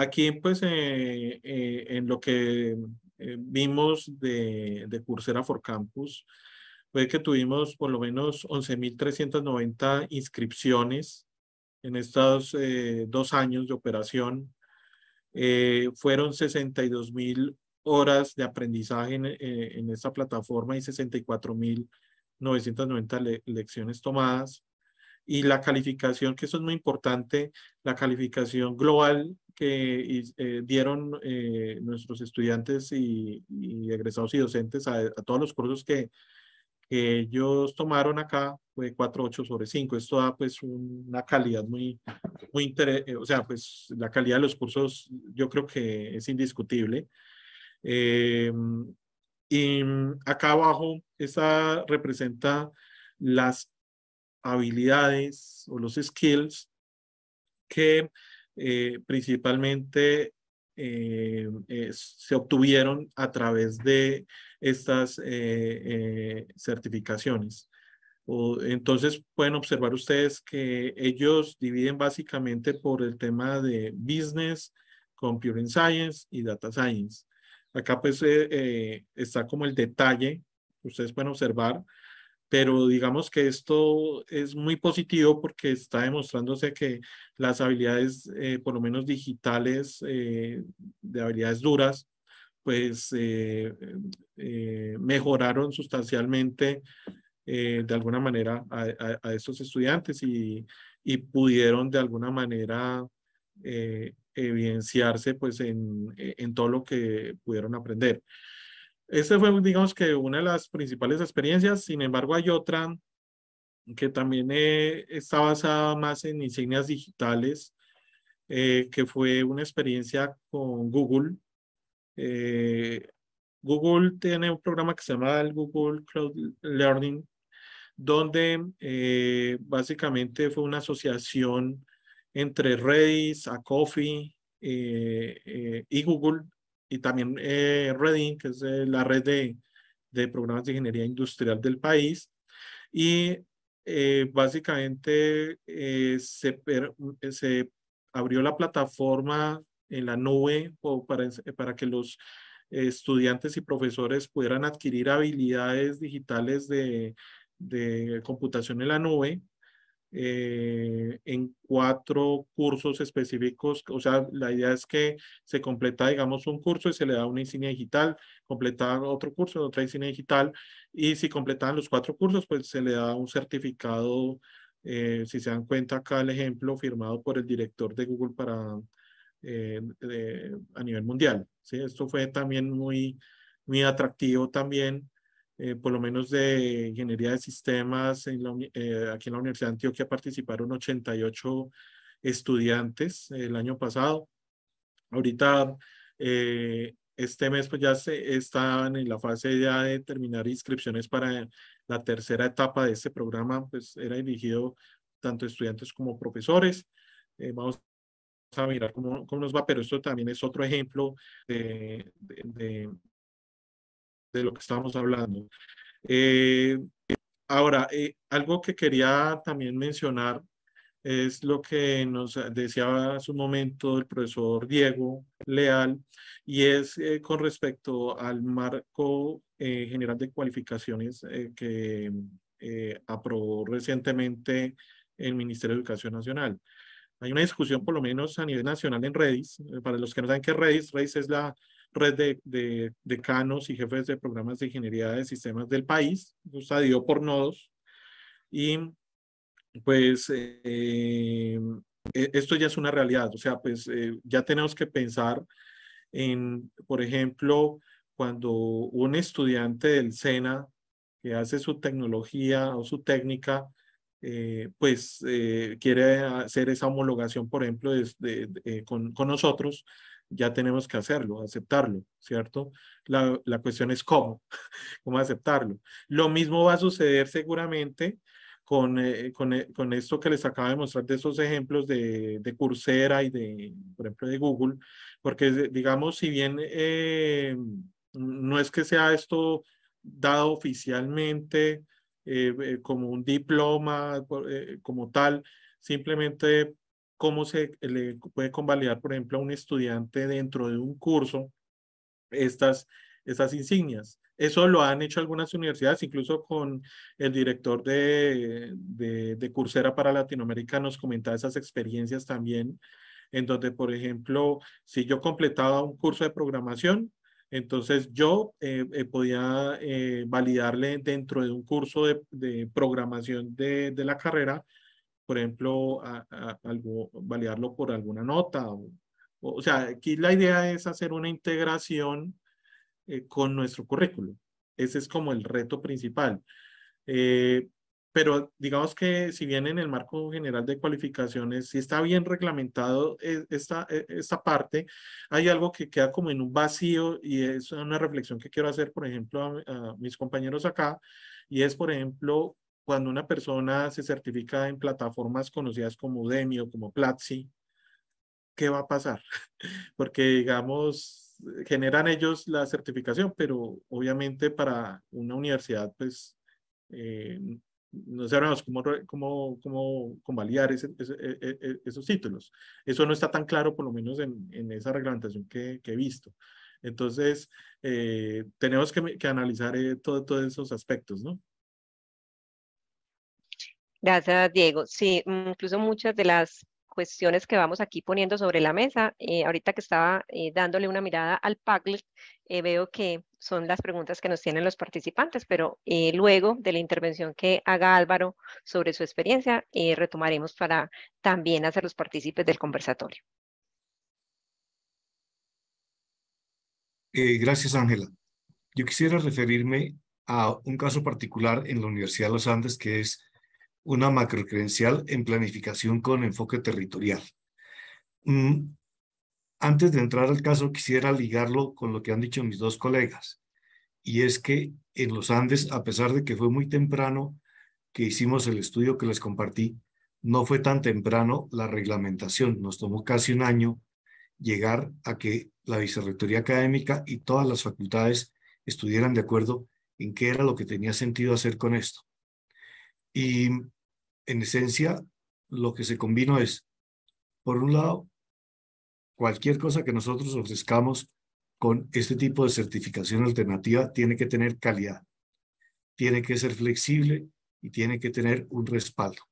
Aquí, pues, eh, eh, en lo que eh, vimos de, Coursera for Campus, fue que tuvimos por lo menos 11.390 inscripciones en estos dos años de operación. fueron 62.000 horas de aprendizaje en, esta plataforma y 64.990 lecciones tomadas y la calificación, que eso es muy importante, la calificación global que eh, dieron eh, nuestros estudiantes y, egresados y docentes a, todos los cursos que, ellos tomaron acá fue 4.8 sobre 5. Esto da pues una calidad muy, muy interesante, eh, o sea, pues la calidad de los cursos yo creo que es indiscutible. y acá abajo, esta representa las habilidades o los skills que eh, principalmente eh, eh, se obtuvieron a través de estas certificaciones. entonces pueden observar ustedes que ellos dividen básicamente por el tema de business, computer science y data science. Acá pues está como el detalle, ustedes pueden observar pero digamos que esto es muy positivo porque está demostrándose que las habilidades, eh, por lo menos digitales, eh, de habilidades duras, pues eh, mejoraron sustancialmente de alguna manera a, estos estudiantes y, pudieron de alguna manera evidenciarse pues en todo lo que pudieron aprender. Esa fue, digamos que, una de las principales experiencias. Sin embargo, hay otra que también eh, está basada más en insignias digitales, eh, que fue una experiencia con Google. Eh, Google tiene un programa que se llama Google Cloud Learning, donde básicamente fue una asociación entre Redis, Acofi y Google y también eh, que es la red de, programas de ingeniería industrial del país. Y eh, básicamente eh, se, abrió la plataforma en la nube para, para que los estudiantes y profesores pudieran adquirir habilidades digitales de, de computación en la nube eh, en cuatro cursos específicos. O sea, la idea es que se completa, digamos, un curso y se le da una insignia digital, completa otro curso, otra insignia digital, y si completan los cuatro cursos, pues se le da un certificado, eh, si se dan cuenta acá el ejemplo firmado por el director de Google para eh, a nivel mundial. ¿sí? Esto fue también muy, muy atractivo también eh, por lo menos de ingeniería de sistemas, en eh, aquí en la Universidad de Antioquia participaron 88 estudiantes el año pasado. Ahorita, eh, este mes, pues ya se, están en la fase ya de terminar inscripciones para la tercera etapa de este programa, pues era dirigido tanto estudiantes como profesores. vamos a mirar cómo, cómo, nos va, pero esto también es otro ejemplo de de lo que estábamos hablando. Eh, ahora, eh, algo que quería también mencionar es lo que nos decía hace un momento el profesor Diego Leal, y es eh, con respecto al marco general de cualificaciones que aprobó recientemente el Ministerio de Educación Nacional. Hay una discusión, por lo menos a nivel nacional, en Redis. Para los que no saben qué es Redis, Redis es la red de, decanos y jefes de programas de ingeniería de sistemas del país, usado dio por nodos. Y pues eh, e, esto ya es una realidad, o sea, pues eh, ya tenemos que pensar en, por ejemplo, cuando un estudiante del SENA que hace su tecnología o su técnica, eh, pues quiere hacer esa homologación, por ejemplo, con, con, nosotros, ya tenemos que hacerlo, aceptarlo, ¿cierto? La, la, cuestión es cómo, cómo aceptarlo. Lo mismo va a suceder seguramente con, eh, con, eh, con, esto que les acabo de mostrar de esos ejemplos de, de Coursera y de, por ejemplo, de Google, porque eh, digamos, si bien no es que sea esto dado oficialmente como un diploma, como tal, simplemente cómo se eh, le puede convalidar, por ejemplo, a un estudiante dentro de un curso estas, estas insignias. Eso lo han hecho algunas universidades, incluso con el director de, de, para Latinoamérica nos comentaba esas experiencias también, en donde, por ejemplo, si yo completaba un curso de programación, entonces yo eh, eh, podía validarle dentro de un curso de, programación de, de la carrera por ejemplo, algo, validarlo por alguna nota. O, o, sea, aquí la idea es hacer una integración eh, con nuestro currículo. Ese es como el reto principal. Eh, pero digamos que si bien en el marco general de cualificaciones, si está bien reglamentado eh, esta, esta parte, hay algo que queda como en un vacío y es una reflexión que quiero hacer, por ejemplo, a, a mis compañeros acá, y es, por ejemplo, cuando una persona se certifica en plataformas conocidas como Udemy o como Platzi, ¿qué va a pasar? Porque, digamos, generan ellos la certificación, pero obviamente para una universidad, pues, eh, no sabemos cómo, cómo, cómo convalidar ese, e, e, e, esos títulos. Eso no está tan claro, por lo menos en, esa reglamentación que, he visto. Entonces, eh, tenemos que, analizar eh, todos esos aspectos, ¿no? Gracias, Diego. Sí, mm, incluso muchas de las cuestiones que vamos aquí poniendo sobre la mesa, eh, ahorita que estaba eh, dándole una mirada al pack, eh, veo que son las preguntas que nos tienen los participantes, pero luego de la intervención que haga Álvaro sobre su experiencia, retomaremos para también hacer los partícipes del conversatorio. gracias, Ángela. Yo quisiera referirme a un caso particular en la Universidad de los Andes, que es una macrocredencial en planificación con enfoque territorial. Mm, antes de entrar al caso, quisiera ligarlo con lo que han dicho mis dos colegas, y es que en los Andes, a pesar de que fue muy temprano que hicimos el estudio que les compartí, no fue tan temprano la reglamentación, nos tomó casi un año llegar a que la vicerrectoría académica y todas las facultades estuvieran de acuerdo en qué era lo que tenía sentido hacer con esto. Y en esencia, lo que se combinó es, por un lado, cualquier cosa que nosotros ofrezcamos con este tipo de certificación alternativa tiene que tener calidad, tiene que ser flexible y tiene que tener un respaldo.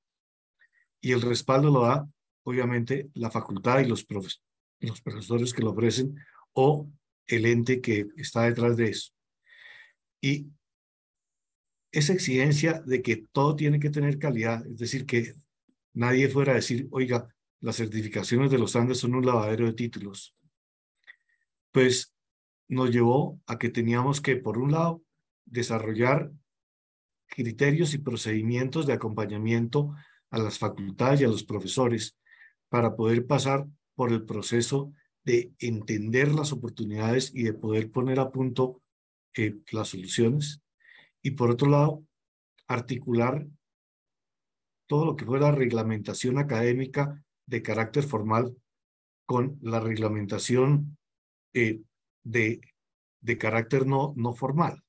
Y el respaldo lo da, obviamente, la facultad y los, profes los profesores que lo ofrecen o el ente que está detrás de eso. Y esa exigencia de que todo tiene que tener calidad, es decir, que nadie fuera a decir, oiga, las certificaciones de los Andes son un lavadero de títulos, pues nos llevó a que teníamos que, por un lado, desarrollar criterios y procedimientos de acompañamiento a las facultades y a los profesores para poder pasar por el proceso de entender las oportunidades y de poder poner a punto eh, las soluciones y por otro lado, articular todo lo que fuera reglamentación académica de carácter formal con la reglamentación eh, de, de carácter no, no formal.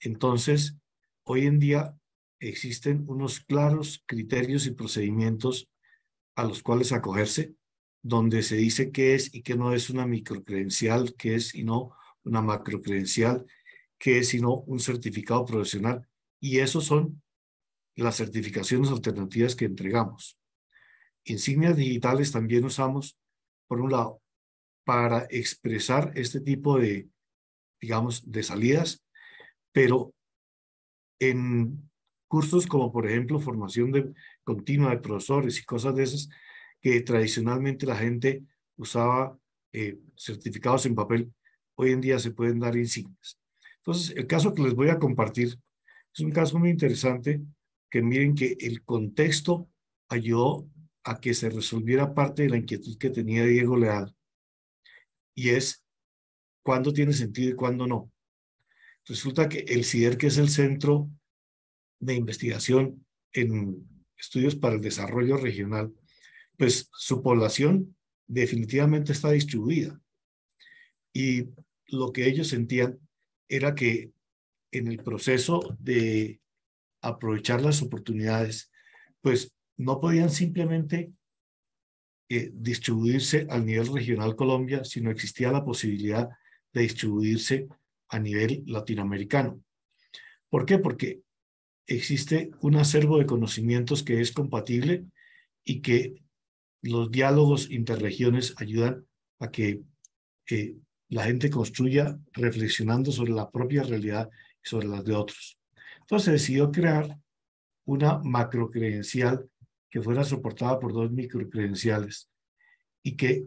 Entonces, hoy en día existen unos claros criterios y procedimientos a los cuales acogerse, donde se dice qué es y qué no es una microcredencial, qué es y no una macrocredencial, que es sino un certificado profesional. Y esos son las certificaciones alternativas que entregamos. Insignias digitales también usamos, por un lado, para expresar este tipo de, digamos, de salidas, pero en cursos como, por ejemplo, formación de, continua de profesores y cosas de esas, que tradicionalmente la gente usaba eh, certificados en papel, hoy en día se pueden dar insignias. Entonces, el caso que les voy a compartir es un caso muy interesante que miren que el contexto ayudó a que se resolviera parte de la inquietud que tenía Diego Leal. Y es cuándo tiene sentido y cuándo no. Resulta que el CIDER, que es el Centro de Investigación en Estudios para el Desarrollo Regional, pues su población definitivamente está distribuida. Y lo que ellos sentían era que en el proceso de aprovechar las oportunidades, pues no podían simplemente eh, distribuirse al nivel regional Colombia, sino existía la posibilidad de distribuirse a nivel latinoamericano. ¿Por qué? Porque existe un acervo de conocimientos que es compatible y que los diálogos interregiones ayudan a que eh, la gente construya reflexionando sobre la propia realidad y sobre las de otros. Entonces decidió crear una macrocredencial que fuera soportada por dos microcredenciales y que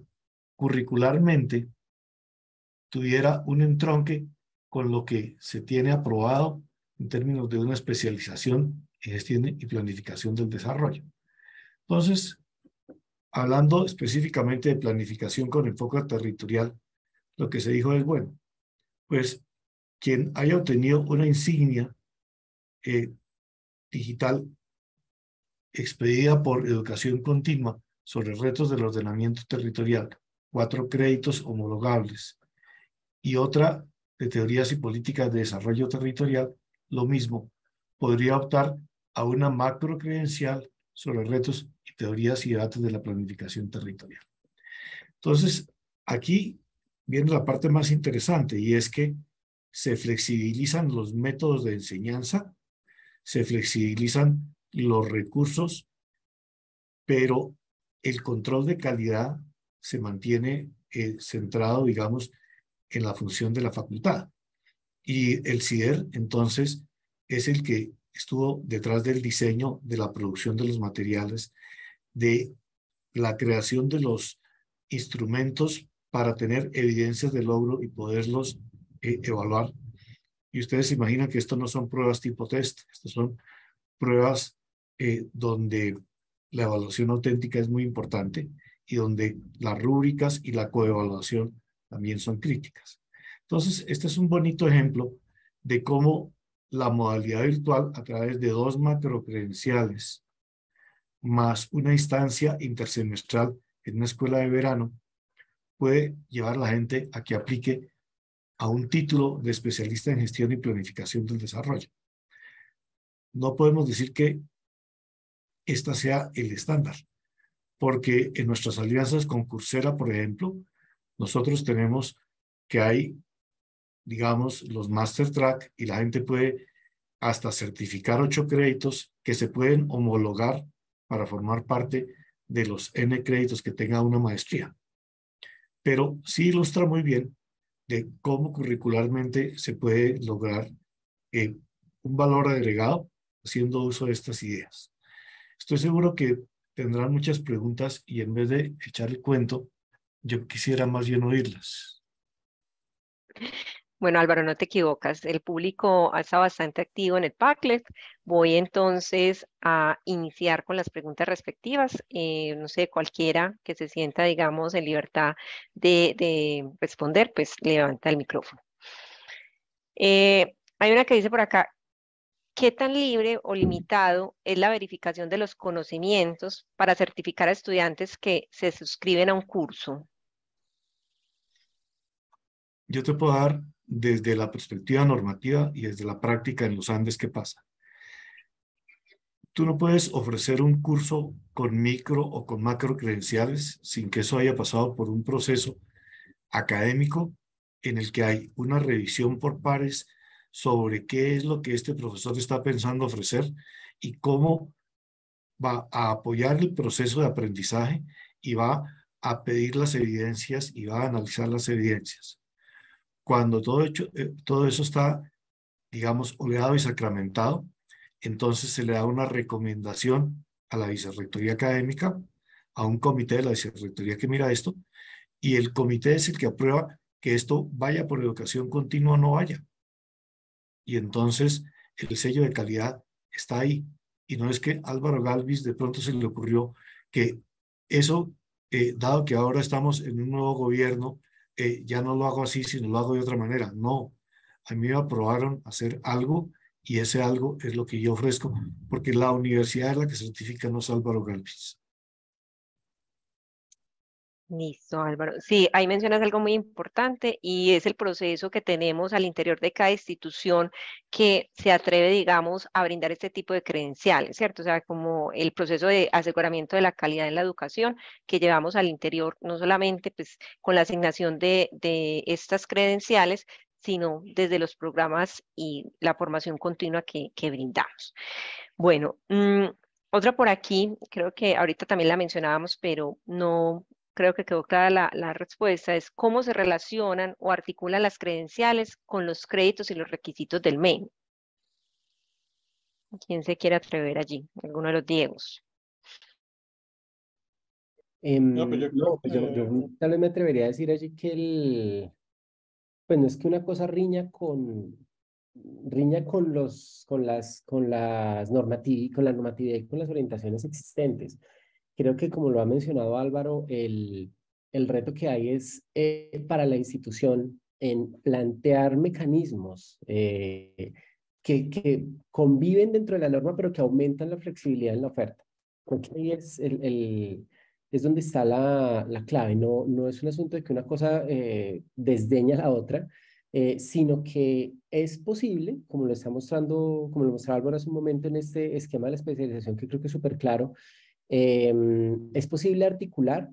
curricularmente tuviera un entronque con lo que se tiene aprobado en términos de una especialización en gestión y planificación del desarrollo. Entonces, hablando específicamente de planificación con enfoque territorial, lo que se dijo es, bueno, pues quien haya obtenido una insignia eh, digital expedida por educación continua sobre retos del ordenamiento territorial, cuatro créditos homologables y otra de teorías y políticas de desarrollo territorial, lo mismo, podría optar a una macro credencial sobre retos y teorías y datos de la planificación territorial. Entonces, aquí viendo la parte más interesante y es que se flexibilizan los métodos de enseñanza, se flexibilizan los recursos, pero el control de calidad se mantiene eh, centrado, digamos, en la función de la facultad. Y el CIDER, entonces, es el que estuvo detrás del diseño, de la producción de los materiales, de la creación de los instrumentos para tener evidencias de logro y poderlos eh, evaluar. Y ustedes se imaginan que esto no son pruebas tipo test, estas son pruebas eh, donde la evaluación auténtica es muy importante y donde las rúbricas y la coevaluación también son críticas. Entonces, este es un bonito ejemplo de cómo la modalidad virtual a través de dos macrocredenciales más una instancia intersemestral en una escuela de verano puede llevar a la gente a que aplique a un título de especialista en gestión y planificación del desarrollo. No podemos decir que esta sea el estándar, porque en nuestras alianzas con Coursera, por ejemplo, nosotros tenemos que hay, digamos, los Master Track y la gente puede hasta certificar ocho créditos que se pueden homologar para formar parte de los N créditos que tenga una maestría pero sí ilustra muy bien de cómo curricularmente se puede lograr eh, un valor agregado haciendo uso de estas ideas. Estoy seguro que tendrán muchas preguntas y en vez de echar el cuento, yo quisiera más bien oírlas. Bueno, Álvaro, no te equivocas. El público está bastante activo en el packlet. Voy entonces a iniciar con las preguntas respectivas. Eh, no sé, cualquiera que se sienta, digamos, en libertad de, responder, pues levanta el micrófono. Eh, hay una que dice por acá, ¿qué tan libre o limitado es la verificación de los conocimientos para certificar a estudiantes que se suscriben a un curso? Yo te puedo dar desde la perspectiva normativa y desde la práctica en los Andes ¿qué pasa. Tú no puedes ofrecer un curso con micro o con macro credenciales sin que eso haya pasado por un proceso académico en el que hay una revisión por pares sobre qué es lo que este profesor está pensando ofrecer y cómo va a apoyar el proceso de aprendizaje y va a pedir las evidencias y va a analizar las evidencias. Cuando eh, todo, eso está, digamos, oleado y sacramentado, entonces se le da una recomendación a la vicerrectoría académica, a un comité de la vicerrectoría que mira esto, y el comité es el que aprueba que esto vaya por educación continua o no vaya. Y entonces el sello de calidad está ahí. Y no es que Álvaro Galvis de pronto se le ocurrió que eso, eh, dado que ahora estamos en un nuevo gobierno ya no lo hago así, sino lo hago de otra manera. No, a mí me aprobaron hacer algo y ese algo es lo que yo ofrezco, porque la universidad es la que certifica, no Álvaro Galvis. Listo, Álvaro. Sí, ahí mencionas algo muy importante y es el proceso que tenemos al interior de cada institución que se atreve, digamos, a brindar este tipo de credenciales, ¿cierto? O sea, como el proceso de aseguramiento de la calidad en la educación que llevamos al interior, no solamente pues, con la asignación de, estas credenciales, sino desde los programas y la formación continua que, brindamos. Bueno, mm, otra por aquí, creo que ahorita también la mencionábamos, pero no, creo que quedó clara la, respuesta, es cómo se relacionan o articulan las credenciales con los créditos y los requisitos del MEN. ¿Quién se quiere atrever allí? ¿Alguno de los Diegos? Em, no, pero pues pues yo, yo, tal vez me atrevería a decir allí que el, pues es que una cosa riña con, riña con los, con las, con las normativas, con la normatividad y con las orientaciones existentes Creo que como lo ha mencionado Álvaro, el, el reto que hay es eh, para la institución en plantear mecanismos eh, que, que, conviven dentro de la norma, pero que aumentan la flexibilidad en la oferta. Porque ahí es, el, el, es donde está la, la, clave. No, no es un asunto de que una cosa eh, desdeña a la otra, sino que es posible, como lo está mostrando, como lo mostraba Álvaro hace un momento en este esquema de la especialización, que creo que es súper claro, Em, es posible articular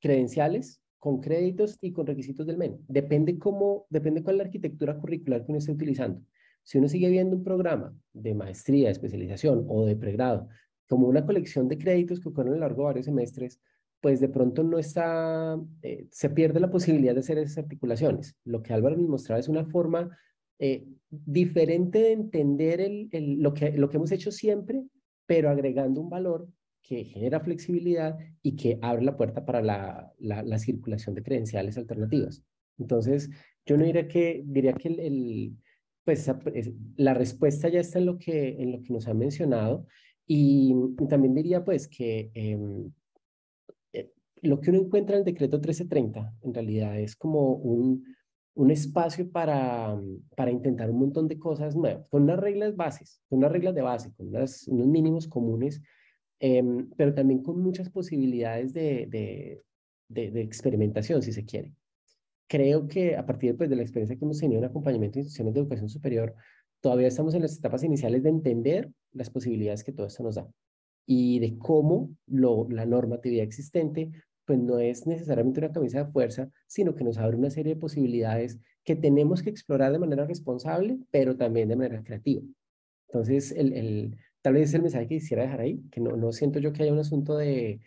credenciales con créditos y con requisitos del MEN. Depende, cómo, depende cuál es la arquitectura curricular que uno esté utilizando. Si uno sigue viendo un programa de maestría, especialización o de pregrado como una colección de créditos que ocurren a lo largo de varios semestres, pues de pronto no está, eh, se pierde la posibilidad de hacer esas articulaciones. Lo que Álvaro nos mostraba es una forma eh, diferente de entender el, lo, que, lo que hemos hecho siempre, pero agregando un valor que genera flexibilidad y que abre la puerta para la, circulación de credenciales alternativas. Entonces, yo no diría que, diría que el, pues, la respuesta ya está en lo que, en lo que nos ha mencionado y, también diría pues que em, eh, lo que uno encuentra en el decreto 1330 en realidad es como un, espacio para, para intentar un montón de cosas nuevas, con unas reglas bases, con unas reglas de base, con unos mínimos comunes Em, pero también con muchas posibilidades de, de, experimentación, si se quiere. Creo que a partir pues, de la experiencia que hemos tenido en acompañamiento de instituciones de educación superior, todavía estamos en las etapas iniciales de entender las posibilidades que todo esto nos da y de cómo lo, la normatividad existente pues no es necesariamente una camisa de fuerza, sino que nos abre una serie de posibilidades que tenemos que explorar de manera responsable, pero también de manera creativa. Entonces, el, el tal vez es el mensaje que quisiera dejar ahí, que no, no siento yo que haya un asunto de,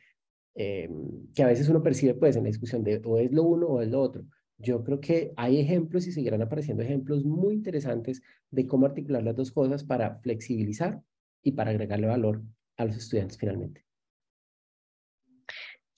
eh, que a veces uno percibe pues en la discusión de o es lo uno o es lo otro. Yo creo que hay ejemplos y seguirán apareciendo ejemplos muy interesantes de cómo articular las dos cosas para flexibilizar y para agregarle valor a los estudiantes finalmente.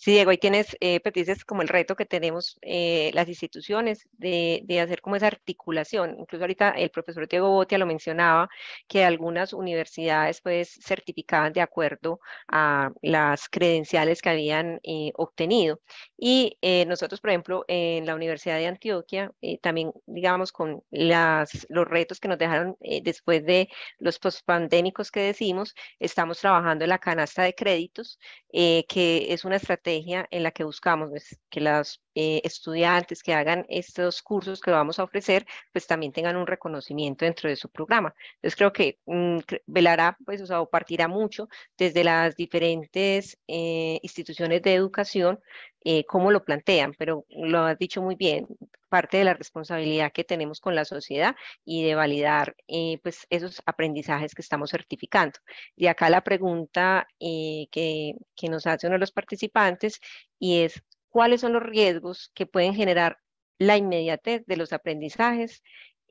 Sí, Diego, ahí tienes, eh, pues como el reto que tenemos eh, las instituciones de, hacer como esa articulación. Incluso ahorita el profesor Diego Botia lo mencionaba, que algunas universidades pues certificaban de acuerdo a las credenciales que habían eh, obtenido. Y eh, nosotros, por ejemplo, en la Universidad de Antioquia, también digamos con las, los retos que nos dejaron después de los pospandémicos que decimos, estamos trabajando en la canasta de créditos, que es una estrategia en la que buscamos pues, que los eh, estudiantes que hagan estos cursos que vamos a ofrecer, pues también tengan un reconocimiento dentro de su programa. Entonces creo que mm, velará, pues, o, partirá mucho desde las diferentes eh, instituciones de educación, eh, cómo lo plantean, pero lo has dicho muy bien, parte de la responsabilidad que tenemos con la sociedad y de validar eh, pues esos aprendizajes que estamos certificando. De acá la pregunta eh, que, nos hace uno de los participantes y es, ¿cuáles son los riesgos que pueden generar la inmediatez de los aprendizajes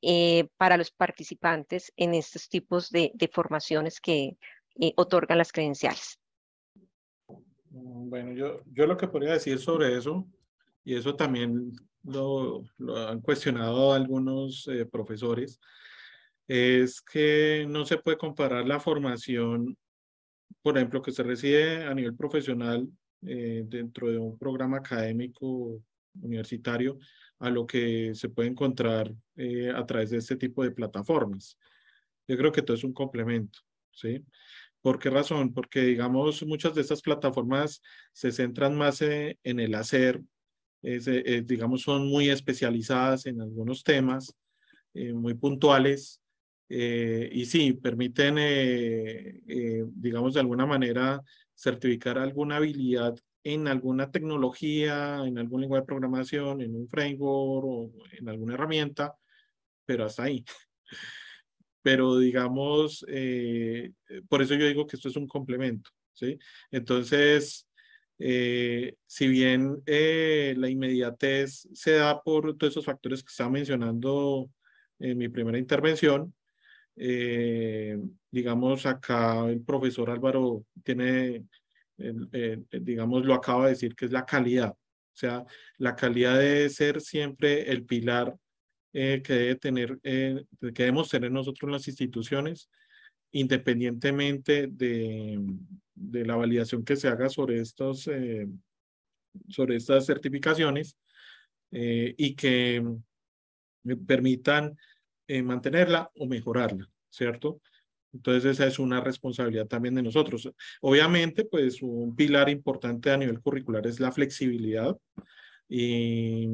eh, para los participantes en estos tipos de, formaciones que otorgan las credenciales. Bueno, yo, yo lo que podría decir sobre eso, y eso también lo, han cuestionado algunos eh, profesores, es que no se puede comparar la formación, por ejemplo, que se recibe a nivel profesional eh, dentro de un programa académico universitario a lo que se puede encontrar eh, a través de este tipo de plataformas. Yo creo que todo es un complemento, ¿sí? ¿Por qué razón? Porque, digamos, muchas de estas plataformas se centran más en el hacer eh, eh, digamos, son muy especializadas en algunos temas, eh, muy puntuales, y sí, permiten, digamos, de alguna manera certificar alguna habilidad en alguna tecnología, en algún lenguaje de programación, en un framework o en alguna herramienta, pero hasta ahí. Pero digamos, por eso yo digo que esto es un complemento, ¿sí? Entonces, eh, si bien eh, la inmediatez se da por todos esos factores que estaba mencionando en mi primera intervención, eh, digamos acá el profesor Álvaro tiene, digamos lo acaba de decir, que es la calidad. O sea, la calidad debe ser siempre el pilar que debe tener, que debemos tener nosotros en las instituciones, independientemente de, de la validación que se haga sobre, estos, eh, sobre estas certificaciones eh, y que eh, permitan mantenerla o mejorarla, ¿cierto? Entonces esa es una responsabilidad también de nosotros. Obviamente, pues un pilar importante a nivel curricular es la flexibilidad y,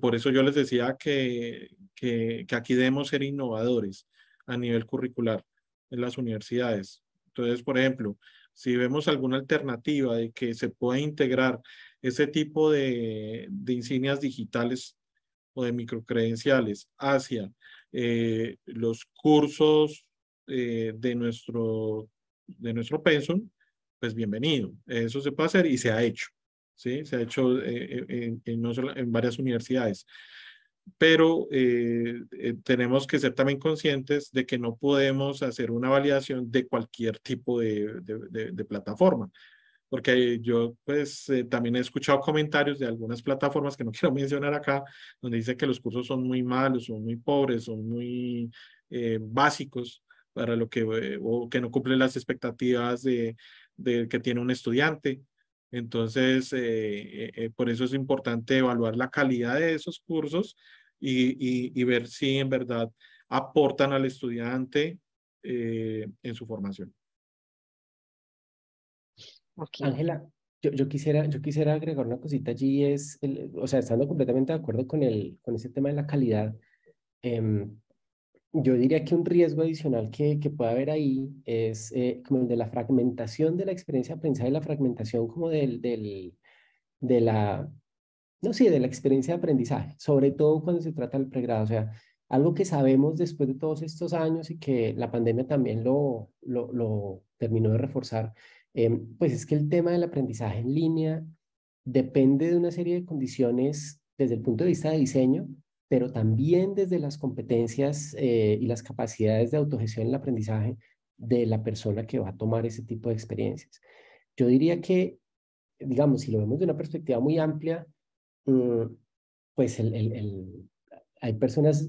por eso yo les decía que, que aquí debemos ser innovadores a nivel curricular en las universidades. Entonces, por ejemplo, si vemos alguna alternativa de que se pueda integrar ese tipo de, insignias digitales o de microcredenciales hacia eh, los cursos eh, de, nuestro, de nuestro pensum, pues bienvenido. Eso se puede hacer y se ha hecho. ¿sí? Se ha hecho eh, en varias universidades pero eh, eh, tenemos que ser también conscientes de que no podemos hacer una validación de cualquier tipo de, plataforma, porque yo pues eh, también he escuchado comentarios de algunas plataformas que no quiero mencionar acá, donde dice que los cursos son muy malos, son muy pobres, son muy básicos para lo que, o que no cumplen las expectativas de, que tiene un estudiante. Entonces, eh, eh, eh, por eso es importante evaluar la calidad de esos cursos y, ver si en verdad aportan al estudiante en su formación. Ángela, yo, yo, quisiera, agregar una cosita allí, es, o sea, estando completamente de acuerdo con, el, ese tema de la calidad, em, yo diría que un riesgo adicional que, que puede haber ahí es eh, como el de la fragmentación de la experiencia de aprendizaje, la fragmentación como del, del, de la, no sé, de la experiencia de aprendizaje, sobre todo cuando se trata del pregrado. O sea, algo que sabemos después de todos estos años y que la pandemia también lo, lo, terminó de reforzar, em, pues es que el tema del aprendizaje en línea depende de una serie de condiciones desde el punto de vista de diseño, pero también desde las competencias eh, y las capacidades de autogestión en el aprendizaje de la persona que va a tomar ese tipo de experiencias. Yo diría que, digamos, si lo vemos de una perspectiva muy amplia, mm, pues hay personas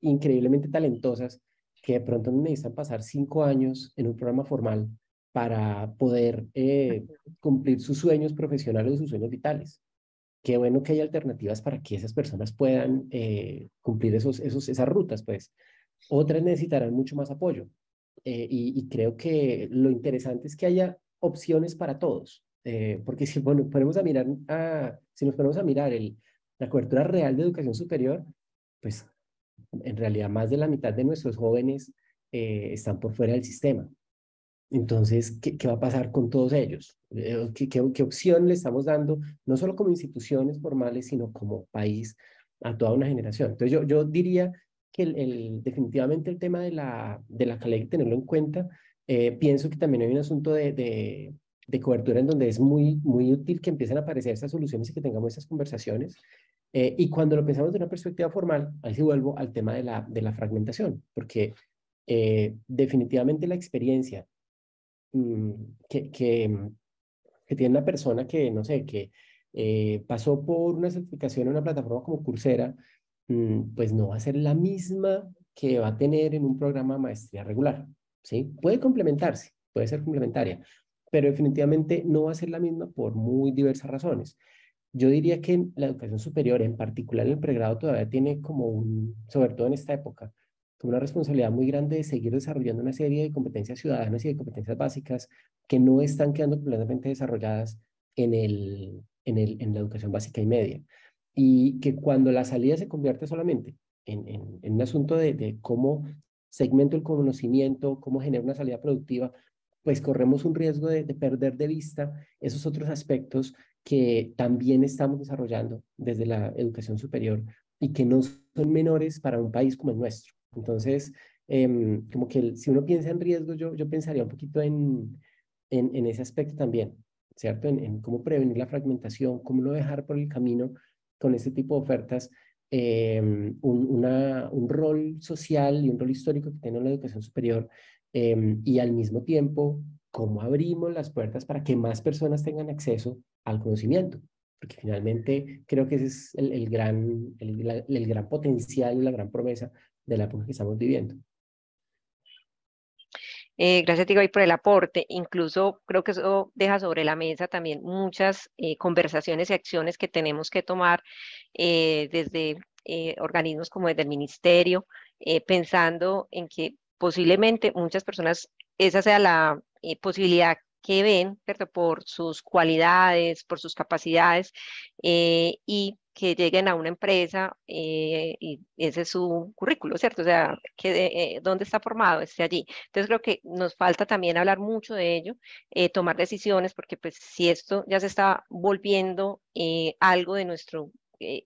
increíblemente talentosas que de pronto necesitan pasar cinco años en un programa formal para poder eh, cumplir sus sueños profesionales o sus sueños vitales qué bueno que hay alternativas para que esas personas puedan eh, cumplir esos, esos, esas rutas, pues. Otras necesitarán mucho más apoyo. Eh, y, creo que lo interesante es que haya opciones para todos, eh, porque si, bueno, ponemos a mirar a, ah, si nos ponemos a mirar el, la cobertura real de educación superior, pues en realidad más de la mitad de nuestros jóvenes están por fuera del sistema. Entonces, ¿qué, va a pasar con todos ellos? Eh, ¿Qué, opción le estamos dando, no solo como instituciones formales, sino como país, a toda una generación? Entonces, yo, yo diría que el, definitivamente el tema de la, de la que tenerlo en cuenta, eh, pienso que también hay un asunto de, de, cobertura en donde es muy, muy útil que empiecen a aparecer esas soluciones y que tengamos esas conversaciones. Eh, y cuando lo pensamos de una perspectiva formal, ahí sí vuelvo al tema de la, de la fragmentación, porque definitivamente la experiencia Mm, que, mm, que, tiene una persona que, no sé, que eh, pasó por una certificación en una plataforma como Coursera, mm, pues no va a ser la misma que va a tener en un programa de maestría regular, ¿sí? Puede complementarse, puede ser complementaria, pero definitivamente no va a ser la misma por muy diversas razones. Yo diría que la educación superior, en particular el pregrado, todavía tiene como un, sobre todo en esta época, una responsabilidad muy grande de seguir desarrollando una serie de competencias ciudadanas y de competencias básicas que no están quedando completamente desarrolladas en, el, en, el, en la educación básica y media. Y que cuando la salida se convierte solamente en, en, un asunto de, cómo segmento el conocimiento, cómo genera una salida productiva, pues corremos un riesgo de, perder de vista esos otros aspectos que también estamos desarrollando desde la educación superior y que no son menores para un país como el nuestro. Entonces, em, como que si uno piensa en riesgo, yo, yo pensaría un poquito en, en, ese aspecto también, ¿cierto? En, cómo prevenir la fragmentación, cómo no dejar por el camino con este tipo de ofertas em, un, un, rol social y un rol histórico que tiene la educación superior em, y al mismo tiempo cómo abrimos las puertas para que más personas tengan acceso al conocimiento, porque finalmente creo que ese es el, gran, el gran potencial y la gran promesa de la época que estamos viviendo. Eh, gracias, Tigay, por el aporte. Incluso creo que eso deja sobre la mesa también muchas eh, conversaciones y acciones que tenemos que tomar eh, desde eh, organismos como desde el ministerio, pensando en que posiblemente muchas personas, esa sea la posibilidad que ven ¿cierto?, por sus cualidades, por sus capacidades eh, y que lleguen a una empresa eh, y ese es su currículo, ¿cierto? O sea, que eh, dónde está formado, esté allí. Entonces creo que nos falta también hablar mucho de ello, tomar decisiones, porque pues si esto ya se está volviendo algo de nuestro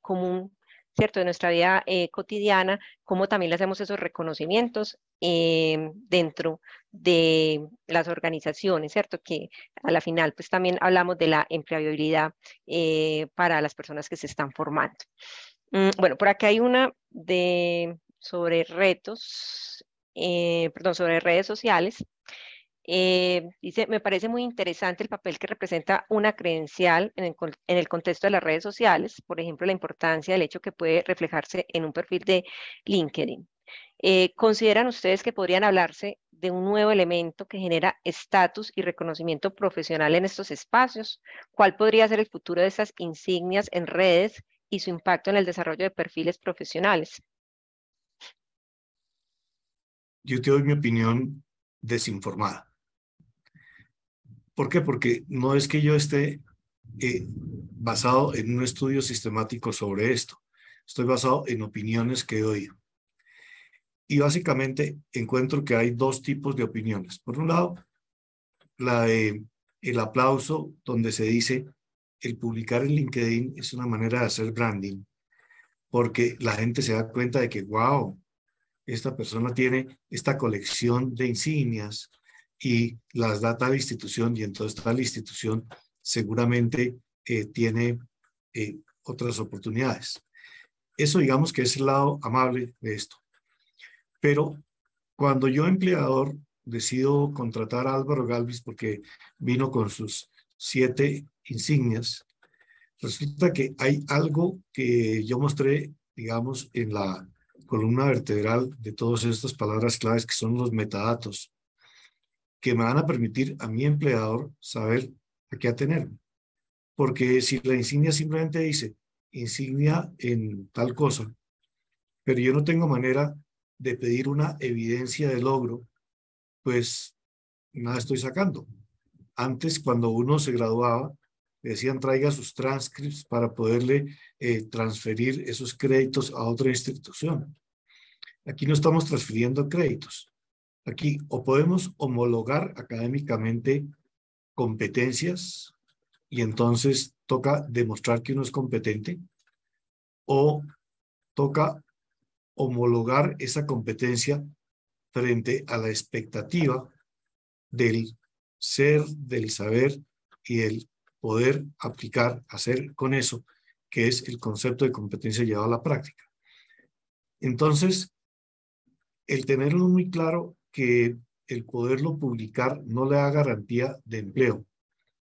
común ¿cierto? De nuestra vida eh, cotidiana, cómo también le hacemos esos reconocimientos eh, dentro de las organizaciones, ¿cierto? Que a la final, pues también hablamos de la empleabilidad eh, para las personas que se están formando. Mm, bueno, por acá hay una de sobre retos, perdón, sobre redes sociales. Eh, dice, me parece muy interesante el papel que representa una credencial en el, contexto de las redes sociales, por ejemplo, la importancia del hecho que puede reflejarse en un perfil de LinkedIn. Eh, ¿Consideran ustedes que podrían hablarse de un nuevo elemento que genera estatus y reconocimiento profesional en estos espacios? ¿Cuál podría ser el futuro de estas insignias en redes y su impacto en el desarrollo de perfiles profesionales? Yo te doy mi opinión desinformada. ¿Por qué? Porque no es que yo esté eh, basado en un estudio sistemático sobre esto. Estoy basado en opiniones que doy. Y básicamente encuentro que hay dos tipos de opiniones. Por un lado, la el aplauso, donde se dice el publicar en LinkedIn es una manera de hacer branding, porque la gente se da cuenta de que, wow, esta persona tiene esta colección de insignias, y las da tal institución y entonces tal institución seguramente eh, tiene eh, otras oportunidades. Eso digamos que es el lado amable de esto. Pero cuando yo empleador decido contratar a Álvaro Galvis porque vino con sus siete insignias, resulta que hay algo que yo mostré, digamos, en la columna vertebral de todas estas palabras claves que son los metadatos que me van a permitir a mi empleador saber a qué atenerme. Porque si la insignia simplemente dice insignia en tal cosa, pero yo no tengo manera de pedir una evidencia de logro, pues nada estoy sacando. Antes, cuando uno se graduaba, decían traiga sus transcripts para poderle eh, transferir esos créditos a otra institución. Aquí no estamos transfiriendo créditos, Aquí, o podemos homologar académicamente competencias y entonces toca demostrar que uno es competente, o toca homologar esa competencia frente a la expectativa del ser, del saber y el poder aplicar, hacer con eso, que es el concepto de competencia llevado a la práctica. Entonces, el tenerlo muy claro que el poderlo publicar no le da garantía de empleo,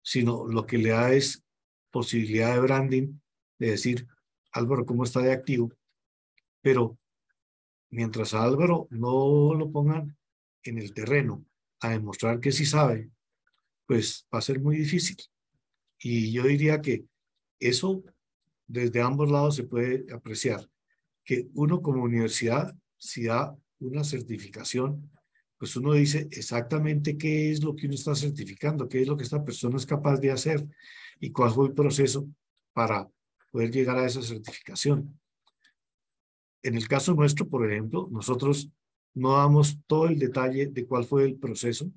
sino lo que le da es posibilidad de branding, de decir, Álvaro, ¿cómo está de activo? Pero mientras Álvaro no lo pongan en el terreno a demostrar que sí sabe, pues va a ser muy difícil. Y yo diría que eso desde ambos lados se puede apreciar, que uno como universidad, si da una certificación pues uno dice exactamente qué es lo que uno está certificando, qué es lo que esta persona es capaz de hacer y cuál fue el proceso para poder llegar a esa certificación. En el caso nuestro, por ejemplo, nosotros no damos todo el detalle de cuál fue el proceso,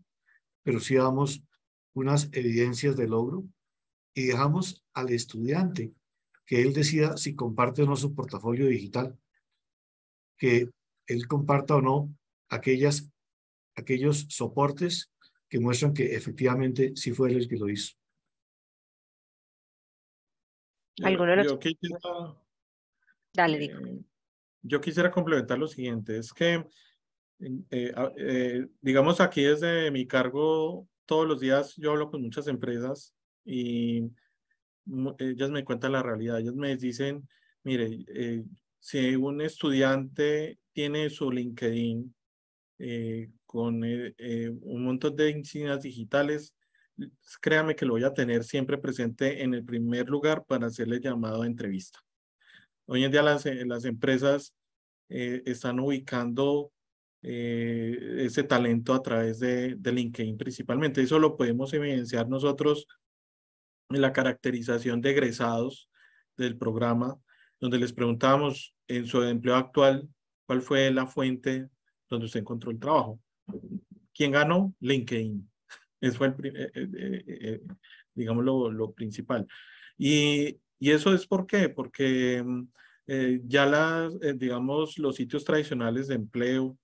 pero sí damos unas evidencias de logro y dejamos al estudiante que él decida si comparte o no su portafolio digital, que él comparta o no aquellas aquellos soportes que muestran que efectivamente sí fue él el que lo hizo. Yo, yo quisiera, Dale, eh, yo quisiera complementar lo siguiente, es que, eh, eh, digamos, aquí desde mi cargo, todos los días yo hablo con muchas empresas y ellas me cuentan la realidad, ellas me dicen, mire, si un estudiante tiene su LinkedIn con eh, eh, un montón de insignias digitales, pues, créame que lo voy a tener siempre presente en el primer lugar para hacerle llamado a entrevista. Hoy en día las, eh, las empresas están ubicando ese talento a través de, de, LinkedIn principalmente. Eso lo podemos evidenciar nosotros en la caracterización de egresados del programa, donde les preguntamos en su empleo actual cuál fue la fuente donde usted encontró el trabajo. ¿Quién ganó? LinkedIn. Eso fue, el, eh, eh, eh, digamos, lo, principal. Y, y, eso es por qué, porque mm, ya las, digamos, los sitios tradicionales de empleo,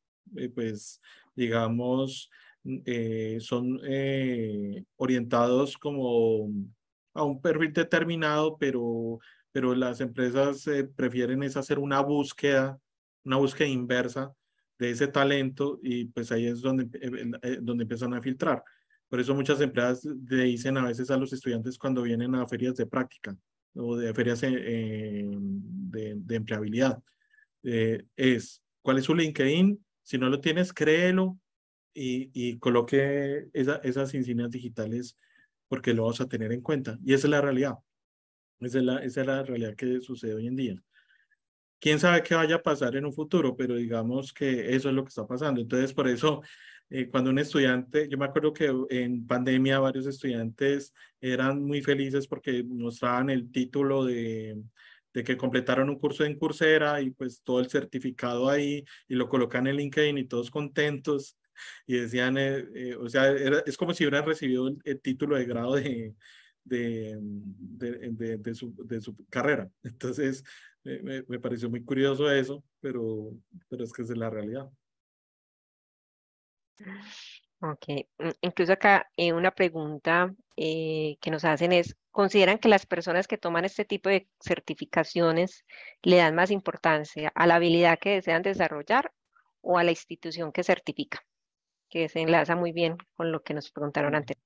pues, digamos, mm, son orientados como a un perfil determinado, pero, pero las empresas prefieren es hacer una búsqueda, una búsqueda inversa de ese talento y pues ahí es donde, eh, eh, donde empiezan a filtrar. Por eso muchas empresas le dicen a veces a los estudiantes cuando vienen a ferias de práctica o de ferias eh, de, empleabilidad, es cuál es su LinkedIn, si no lo tienes, créelo y, y coloque esa, esas insignias digitales porque lo vas a tener en cuenta. Y esa es la realidad. es la, esa es la realidad que sucede hoy en día quién sabe qué vaya a pasar en un futuro, pero digamos que eso es lo que está pasando. Entonces, por eso, eh, cuando un estudiante, yo me acuerdo que en pandemia varios estudiantes eran muy felices porque mostraban el título de, que completaron un curso en Coursera y pues todo el certificado ahí y lo colocan en LinkedIn y todos contentos y decían, eh, eh, o sea, es como si hubieran recibido el, título de grado de, su, de, su, carrera. Entonces, me, pareció muy curioso eso, pero, pero es que es de la realidad. Ok, mm, incluso acá eh, una pregunta eh, que nos hacen es, ¿consideran que las personas que toman este tipo de certificaciones le dan más importancia a la habilidad que desean desarrollar o a la institución que certifica? Que se enlaza muy bien con lo que nos preguntaron mm. antes.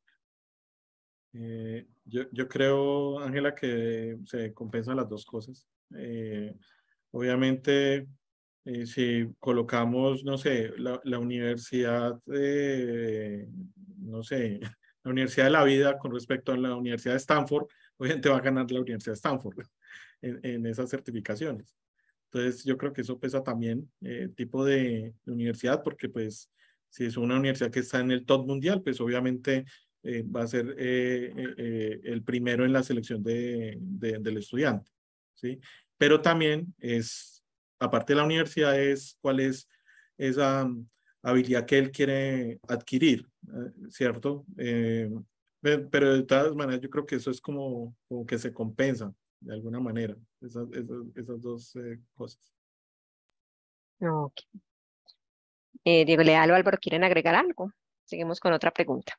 Eh, yo, yo creo, Ángela, que se compensan las dos cosas. Eh, obviamente, eh, si colocamos, no sé, la, universidad, eh, no sé, la Universidad de la Vida con respecto a la Universidad de Stanford, obviamente va a ganar la Universidad de Stanford en, esas certificaciones. Entonces, yo creo que eso pesa también, tipo de, universidad, porque pues si es una universidad que está en el top mundial, pues obviamente va a ser el primero en la selección del estudiante. ¿sí? Pero también es, aparte de la universidad, es cuál es esa mm, habilidad que él quiere adquirir, eh, ¿cierto? Eh, pero de todas maneras, yo creo que eso es como, como que se compensa de alguna manera, esas, esas, dos eh, cosas. Ok. Diego Leal Álvaro, ¿quieren agregar algo? Seguimos con otra pregunta.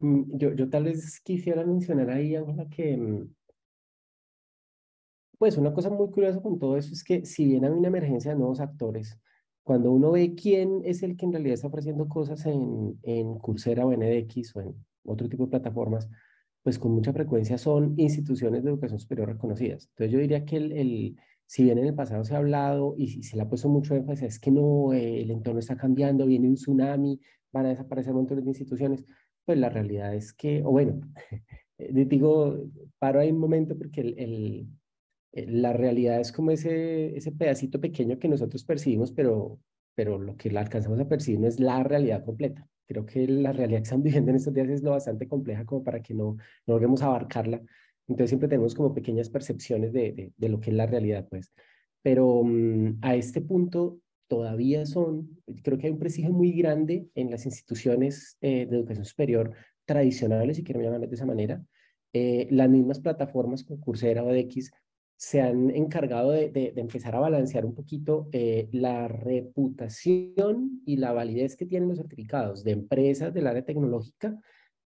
Mm, yo, yo tal vez quisiera mencionar ahí, Ángela, que mm, pues una cosa muy curiosa con todo eso es que si bien hay una emergencia de nuevos actores, cuando uno ve quién es el que en realidad está ofreciendo cosas en, en Coursera o en edX o en otro tipo de plataformas, pues con mucha frecuencia son instituciones de educación superior reconocidas. Entonces yo diría que el, si bien en el pasado se ha hablado y se le ha puesto mucho énfasis, es que no, eh, el entorno está cambiando, viene un tsunami, van a desaparecer montones de instituciones, pues la realidad es que, o bueno, eh, digo, paro ahí un momento porque el, eh, la realidad es como ese, pedacito pequeño que nosotros percibimos, pero, pero lo que alcanzamos a percibir no es la realidad completa. Creo que la realidad que están viviendo en estos días es lo bastante compleja como para que no, no logremos abarcarla. Entonces siempre tenemos como pequeñas percepciones de, lo que es la realidad, pues. Pero mm, a este punto todavía son, creo que hay un prestigio muy grande en las instituciones eh, de educación superior tradicionales, si quiero llamarlas de esa manera. Eh, las mismas plataformas como Coursera o edx se han encargado de, empezar a balancear un poquito eh, la reputación y la validez que tienen los certificados de empresas del área tecnológica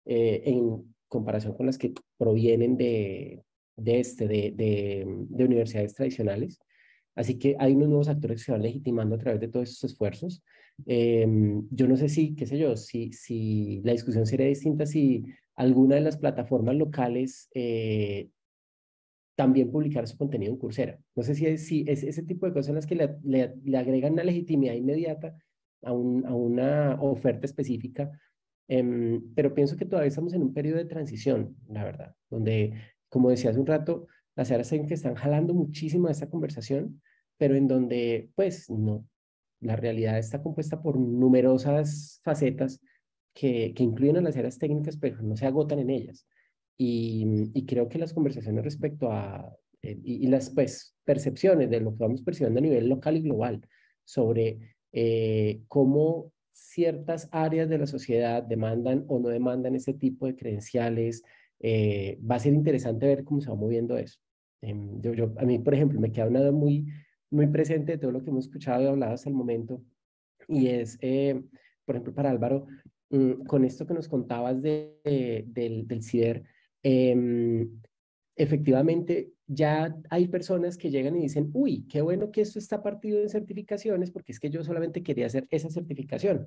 eh, en comparación con las que provienen de, de este, de, universidades tradicionales. Así que hay unos nuevos actores que se van legitimando a través de todos esos esfuerzos. Em, yo no sé si, qué sé yo, si, si la discusión sería distinta si alguna de las plataformas locales eh, también publicar su contenido en Coursera. No sé si, es, ese tipo de cosas en las que le, agregan una legitimidad inmediata a, un, a una oferta específica, em, pero pienso que todavía estamos en un periodo de transición, la verdad, donde, como decía hace un rato, las áreas que están jalando muchísimo a esta conversación, pero en donde, pues, no, la realidad está compuesta por numerosas facetas que, que incluyen a las áreas técnicas, pero no se agotan en ellas. Y, creo que las conversaciones respecto a, eh, y, las pues, percepciones de lo que vamos percibiendo a nivel local y global sobre eh, cómo ciertas áreas de la sociedad demandan o no demandan ese tipo de credenciales, eh, va a ser interesante ver cómo se va moviendo eso. Em, yo, yo, a mí, por ejemplo, me queda una muy, muy presente de todo lo que hemos escuchado y hablado hasta el momento, y es, por ejemplo, para Álvaro, mm, con esto que nos contabas de, del, del CIDER, Em, efectivamente ya hay personas que llegan y dicen, uy, qué bueno que esto está partido en certificaciones porque es que yo solamente quería hacer esa certificación.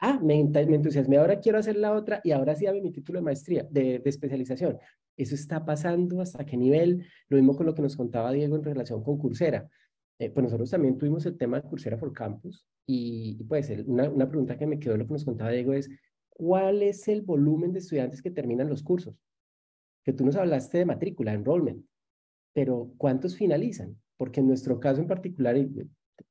Ah, me, me entusiasmé, ahora quiero hacer la otra y ahora sí abre mi título de maestría, de, especialización. Eso está pasando, ¿hasta qué nivel? Lo mismo con lo que nos contaba Diego en relación con Coursera. Eh, pues nosotros también tuvimos el tema de Coursera for Campus y, pues una, una, pregunta que me quedó lo que nos contaba Diego es, ¿cuál es el volumen de estudiantes que terminan los cursos? que tú nos hablaste de matrícula, enrollment, pero ¿cuántos finalizan? Porque en nuestro caso en particular, y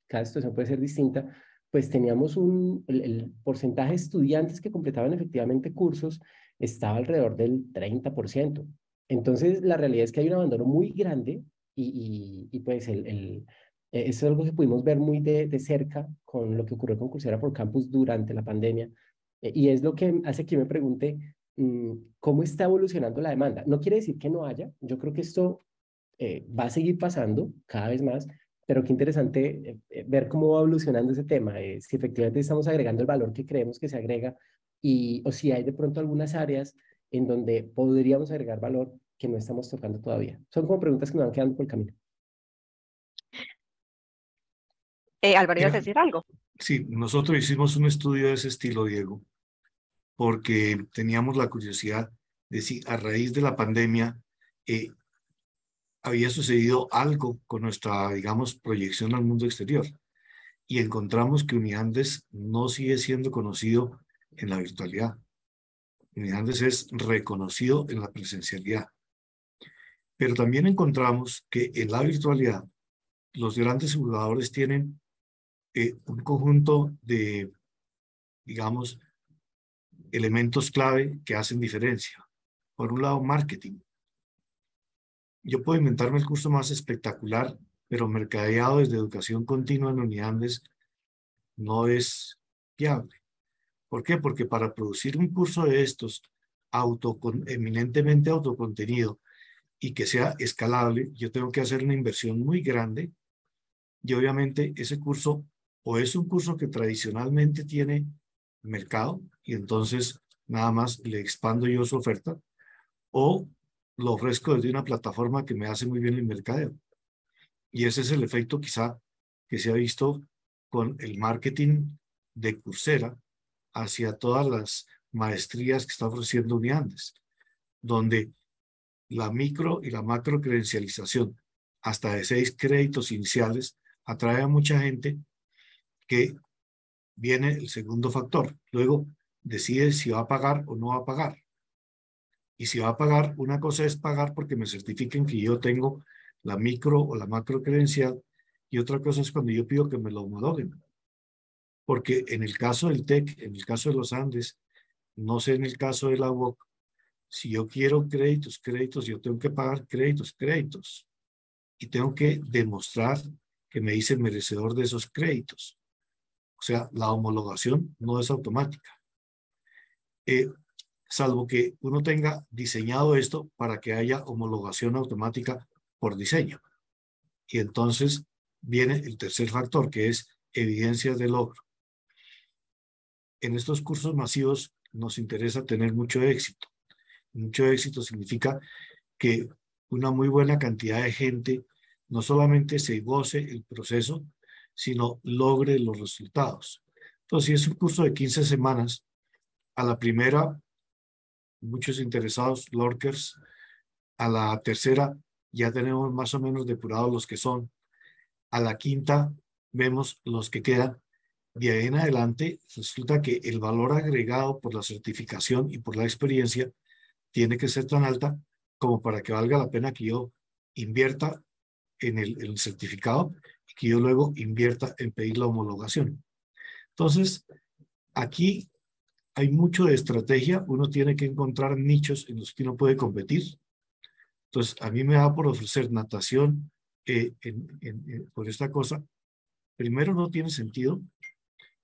cada situación puede ser distinta, pues teníamos un, el, porcentaje de estudiantes que completaban efectivamente cursos estaba alrededor del 30%. Entonces, la realidad es que hay un abandono muy grande y, y, pues el, eso es algo que pudimos ver muy de, de, cerca con lo que ocurrió con Coursera por Campus durante la pandemia. Eh, y es lo que hace que me pregunte Mm, cómo está evolucionando la demanda. No quiere decir que no haya, yo creo que esto eh, va a seguir pasando cada vez más, pero qué interesante eh, eh, ver cómo va evolucionando ese tema, si efectivamente estamos agregando el valor que creemos que se agrega y o si hay de pronto algunas áreas en donde podríamos agregar valor que no estamos tocando todavía. Son como preguntas que nos van quedando por el camino. Álvaro, quieres decir algo? Sí, nosotros hicimos un estudio de ese estilo, Diego, porque teníamos la curiosidad de si a raíz de la pandemia eh, había sucedido algo con nuestra, digamos, proyección al mundo exterior. Y encontramos que Uniandes no sigue siendo conocido en la virtualidad. Uniandes es reconocido en la presencialidad. Pero también encontramos que en la virtualidad los grandes jugadores tienen eh, un conjunto de, digamos, elementos clave que hacen diferencia. Por un lado, marketing. Yo puedo inventarme el curso más espectacular, pero mercadeado desde educación continua en unidades no es viable. ¿Por qué? Porque para producir un curso de estos auto, eminentemente autocontenido y que sea escalable, yo tengo que hacer una inversión muy grande y obviamente ese curso o es un curso que tradicionalmente tiene mercado y entonces nada más le expando yo su oferta o lo ofrezco desde una plataforma que me hace muy bien el mercadeo. Y ese es el efecto quizá que se ha visto con el marketing de Coursera hacia todas las maestrías que está ofreciendo Uniandes, donde la micro y la macro credencialización hasta de seis créditos iniciales atrae a mucha gente que viene el segundo factor. Luego decide si va a pagar o no va a pagar. Y si va a pagar, una cosa es pagar porque me certifiquen que yo tengo la micro o la macro credencial y otra cosa es cuando yo pido que me lo homologuen. Porque en el caso del TEC, en el caso de los Andes, no sé en el caso de la UOC, si yo quiero créditos, créditos, yo tengo que pagar créditos, créditos. Y tengo que demostrar que me hice merecedor de esos créditos. O sea, la homologación no es automática. Eh, salvo que uno tenga diseñado esto para que haya homologación automática por diseño. Y entonces viene el tercer factor, que es evidencia de logro. En estos cursos masivos nos interesa tener mucho éxito. Mucho éxito significa que una muy buena cantidad de gente no solamente se goce el proceso, sino logre los resultados. Entonces, si es un curso de 15 semanas, a la primera, muchos interesados, lurkers, a la tercera, ya tenemos más o menos depurados los que son. A la quinta, vemos los que quedan. De ahí en adelante, resulta que el valor agregado por la certificación y por la experiencia tiene que ser tan alta como para que valga la pena que yo invierta en el certificado que yo luego invierta en pedir la homologación. Entonces, aquí hay mucho de estrategia, uno tiene que encontrar nichos en los que uno puede competir. Entonces, a mí me da por ofrecer natación eh, por esta cosa. Primero, no tiene sentido.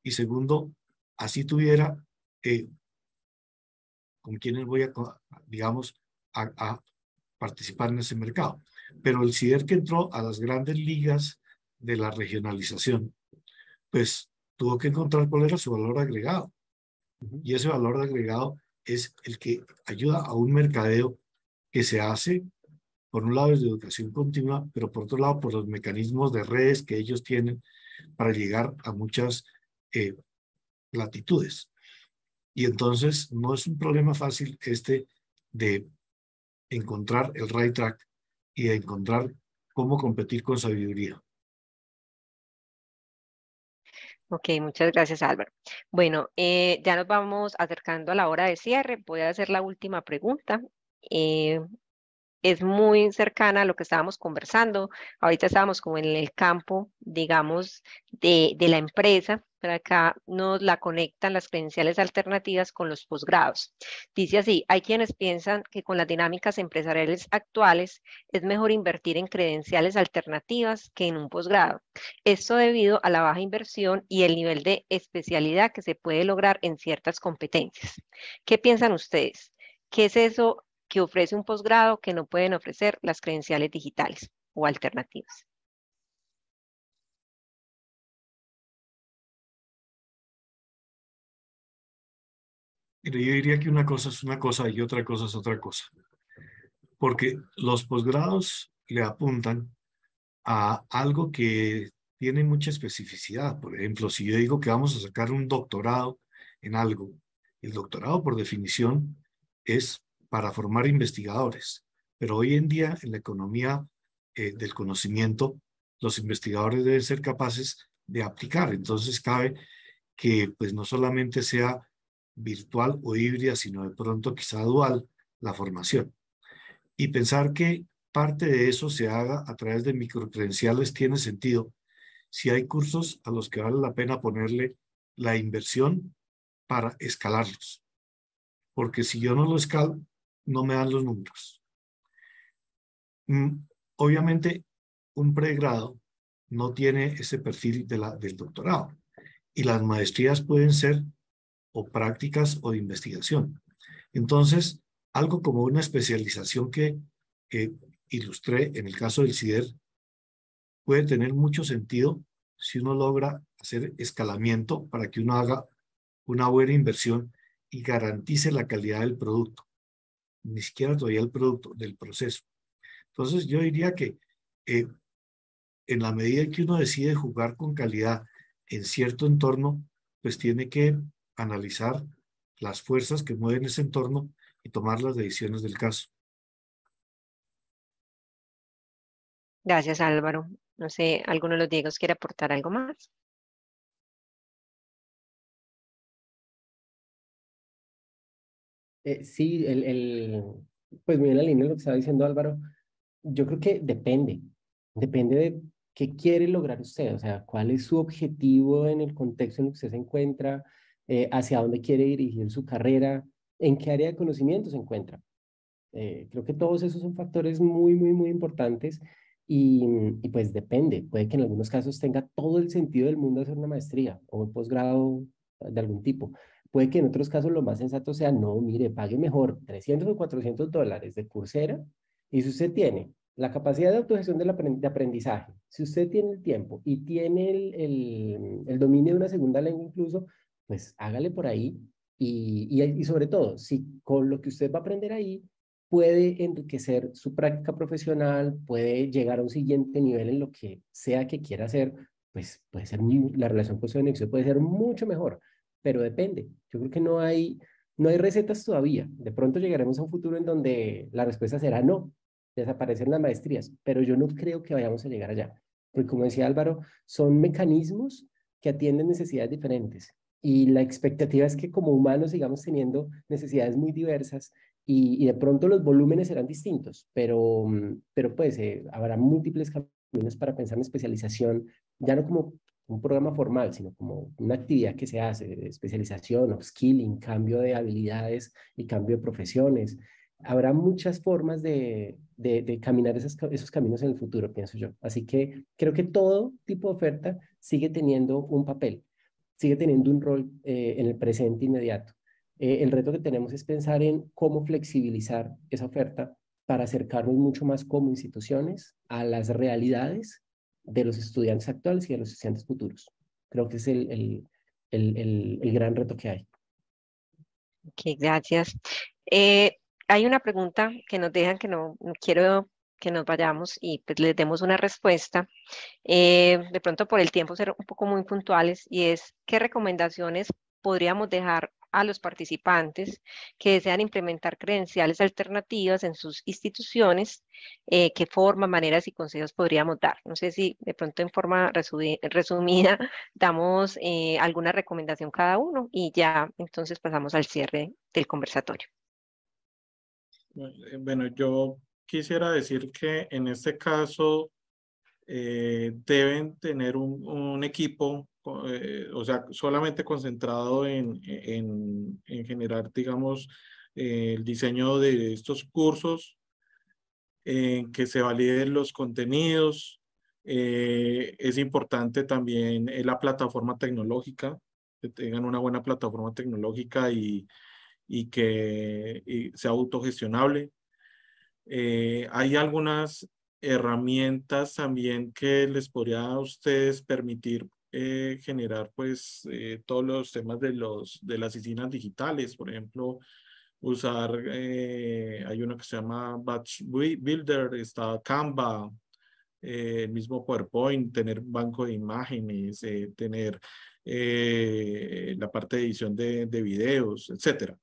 Y segundo, así tuviera eh, con quienes voy a, digamos, a, a, participar en ese mercado. Pero el CIDER que entró a las grandes ligas de la regionalización, pues tuvo que encontrar cuál era su valor agregado. Y ese valor agregado es el que ayuda a un mercadeo que se hace, por un lado, de educación continua, pero por otro lado, por los mecanismos de redes que ellos tienen para llegar a muchas eh, latitudes. Y entonces no es un problema fácil este de encontrar el right track y de encontrar cómo competir con sabiduría. Ok, muchas gracias Álvaro. Bueno, eh, ya nos vamos acercando a la hora de cierre. Voy a hacer la última pregunta. Eh, es muy cercana a lo que estábamos conversando. Ahorita estábamos como en el campo, digamos, de, la empresa, pero acá nos la conectan las credenciales alternativas con los posgrados. Dice así, hay quienes piensan que con las dinámicas empresariales actuales es mejor invertir en credenciales alternativas que en un posgrado. Esto debido a la baja inversión y el nivel de especialidad que se puede lograr en ciertas competencias. ¿Qué piensan ustedes? ¿Qué es eso que ofrece un posgrado que no pueden ofrecer las credenciales digitales o alternativas. Pero Yo diría que una cosa es una cosa y otra cosa es otra cosa. Porque los posgrados le apuntan a algo que tiene mucha especificidad. Por ejemplo, si yo digo que vamos a sacar un doctorado en algo, el doctorado por definición es para formar investigadores. Pero hoy en día, en la economía eh, del conocimiento, los investigadores deben ser capaces de aplicar. Entonces cabe que pues no solamente sea virtual o híbrida, sino de pronto quizá dual la formación. Y pensar que parte de eso se haga a través de microcredenciales tiene sentido. Si hay cursos a los que vale la pena ponerle la inversión para escalarlos. Porque si yo no lo escalo, no me dan los números. Mm, obviamente, un pregrado no tiene ese perfil de la, del doctorado y las maestrías pueden ser o prácticas o de investigación. Entonces, algo como una especialización que, que ilustré en el caso del CIDER puede tener mucho sentido si uno logra hacer escalamiento para que uno haga una buena inversión y garantice la calidad del producto ni siquiera todavía el producto, del proceso. Entonces yo diría que eh, en la medida que uno decide jugar con calidad en cierto entorno, pues tiene que analizar las fuerzas que mueven ese entorno y tomar las decisiones del caso. Gracias Álvaro. No sé, ¿alguno de los Diegos quiere aportar algo más? Eh, sí, el, el, pues muy en la línea de lo que estaba diciendo Álvaro, yo creo que depende, depende de qué quiere lograr usted, o sea, cuál es su objetivo en el contexto en el que usted se encuentra, eh, hacia dónde quiere dirigir su carrera, en qué área de conocimiento se encuentra. Eh, creo que todos esos son factores muy, muy, muy importantes y, y, pues depende, puede que en algunos casos tenga todo el sentido del mundo hacer una maestría o un posgrado de algún tipo, Puede que en otros casos lo más sensato sea, no, mire, pague mejor 300 o 400 dólares de Coursera y si usted tiene la capacidad de autogestión de aprendizaje, si usted tiene el tiempo y tiene el, el, el dominio de una segunda lengua incluso, pues hágale por ahí y, y, sobre todo, si con lo que usted va a aprender ahí puede enriquecer su práctica profesional, puede llegar a un siguiente nivel en lo que sea que quiera hacer, pues puede ser la relación su beneficio puede ser mucho mejor pero depende. Yo creo que no hay, no hay recetas todavía. De pronto llegaremos a un futuro en donde la respuesta será no, desaparecen las maestrías, pero yo no creo que vayamos a llegar allá. Porque como decía Álvaro, son mecanismos que atienden necesidades diferentes. Y la expectativa es que como humanos sigamos teniendo necesidades muy diversas y, de pronto los volúmenes serán distintos, pero, pero pues eh, habrá múltiples caminos para pensar en especialización, ya no como un programa formal, sino como una actividad que se hace, especialización, upskilling, cambio de habilidades y cambio de profesiones. Habrá muchas formas de, caminar esos caminos en el futuro, pienso yo. Así que creo que todo tipo de oferta sigue teniendo un papel, sigue teniendo un rol eh, en el presente inmediato. Eh, el reto que tenemos es pensar en cómo flexibilizar esa oferta para acercarnos mucho más como instituciones a las realidades de los estudiantes actuales y de los estudiantes futuros. Creo que es el, gran reto que hay. Ok, gracias. Eh, hay una pregunta que nos dejan que no, quiero que nos vayamos y pues les demos una respuesta. Eh, de pronto por el tiempo ser un poco muy puntuales y es qué recomendaciones podríamos dejar a los participantes que desean implementar credenciales alternativas en sus instituciones, eh, qué forma, maneras y consejos podríamos dar. No sé si de pronto en forma resumida damos eh, alguna recomendación cada uno y ya entonces pasamos al cierre del conversatorio. Eh, bueno, yo quisiera decir que en este caso deben tener un, un equipo eh, o sea, solamente concentrado en, en, generar, digamos, eh, el diseño de estos cursos, en que se validen los contenidos. Eh, es importante también la plataforma tecnológica, que tengan una buena plataforma tecnológica y, y que sea autogestionable. hay algunas herramientas también que les podría a ustedes permitir eh, generar pues eh, todos los temas de, los, de las oficinas digitales, por ejemplo, usar, eh, hay uno que se llama Batch Builder, está Canva, el mismo PowerPoint, tener banco de imágenes, tener la parte de edición de, de videos, etcétera.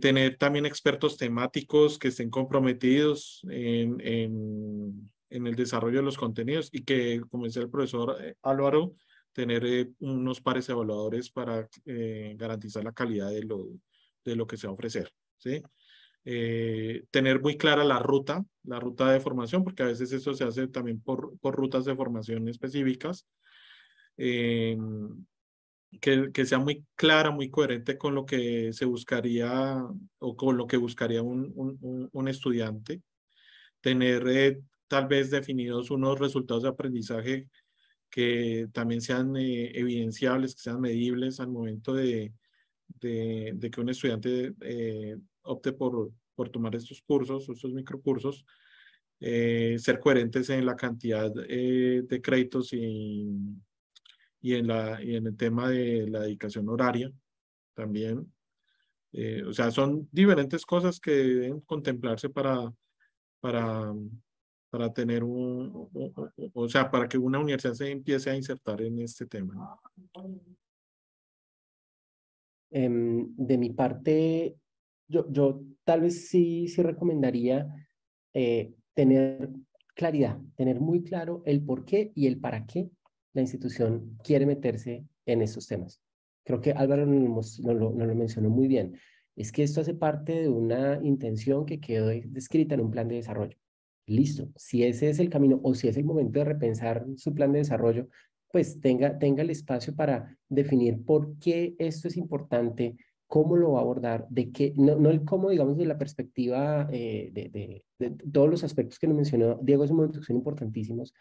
tener también expertos temáticos que estén comprometidos en, en el desarrollo de los contenidos y que, como dice el profesor eh, Álvaro, tener eh, unos pares evaluadores para eh, garantizar la calidad de lo, de lo que se va a ofrecer. ¿sí? tener muy clara la ruta, la ruta de formación, porque a veces eso se hace también por, por rutas de formación específicas, que, que, sea muy clara, muy coherente con lo que se buscaría o con lo que buscaría un, un, estudiante, tener tal vez definidos unos resultados de aprendizaje que también sean eh, evidenciables, que sean medibles al momento de, que un estudiante eh, opte por, por tomar estos cursos, estos microcursos, eh, ser coherentes en la cantidad de créditos y, y, en la, y en el tema de la dedicación horaria también. o sea, son diferentes cosas que deben contemplarse para, para, para tener un, o, sea, para que una universidad se empiece a insertar en este tema. Em, de mi parte, yo, yo tal vez sí, sí recomendaría eh, tener claridad, tener muy claro el por qué y el para qué la institución quiere meterse en estos temas. Creo que Álvaro lo, nos lo mencionó muy bien. Es que esto hace parte de una intención que quedó descrita en un plan de desarrollo listo, si ese es el camino o si es el momento de repensar su plan de desarrollo, pues tenga, tenga el espacio para definir por qué esto es importante, cómo lo va a abordar, de qué, no, no el cómo, digamos, de la perspectiva eh, de, todos los aspectos que nos mencionó Diego es un momento son importantísimos,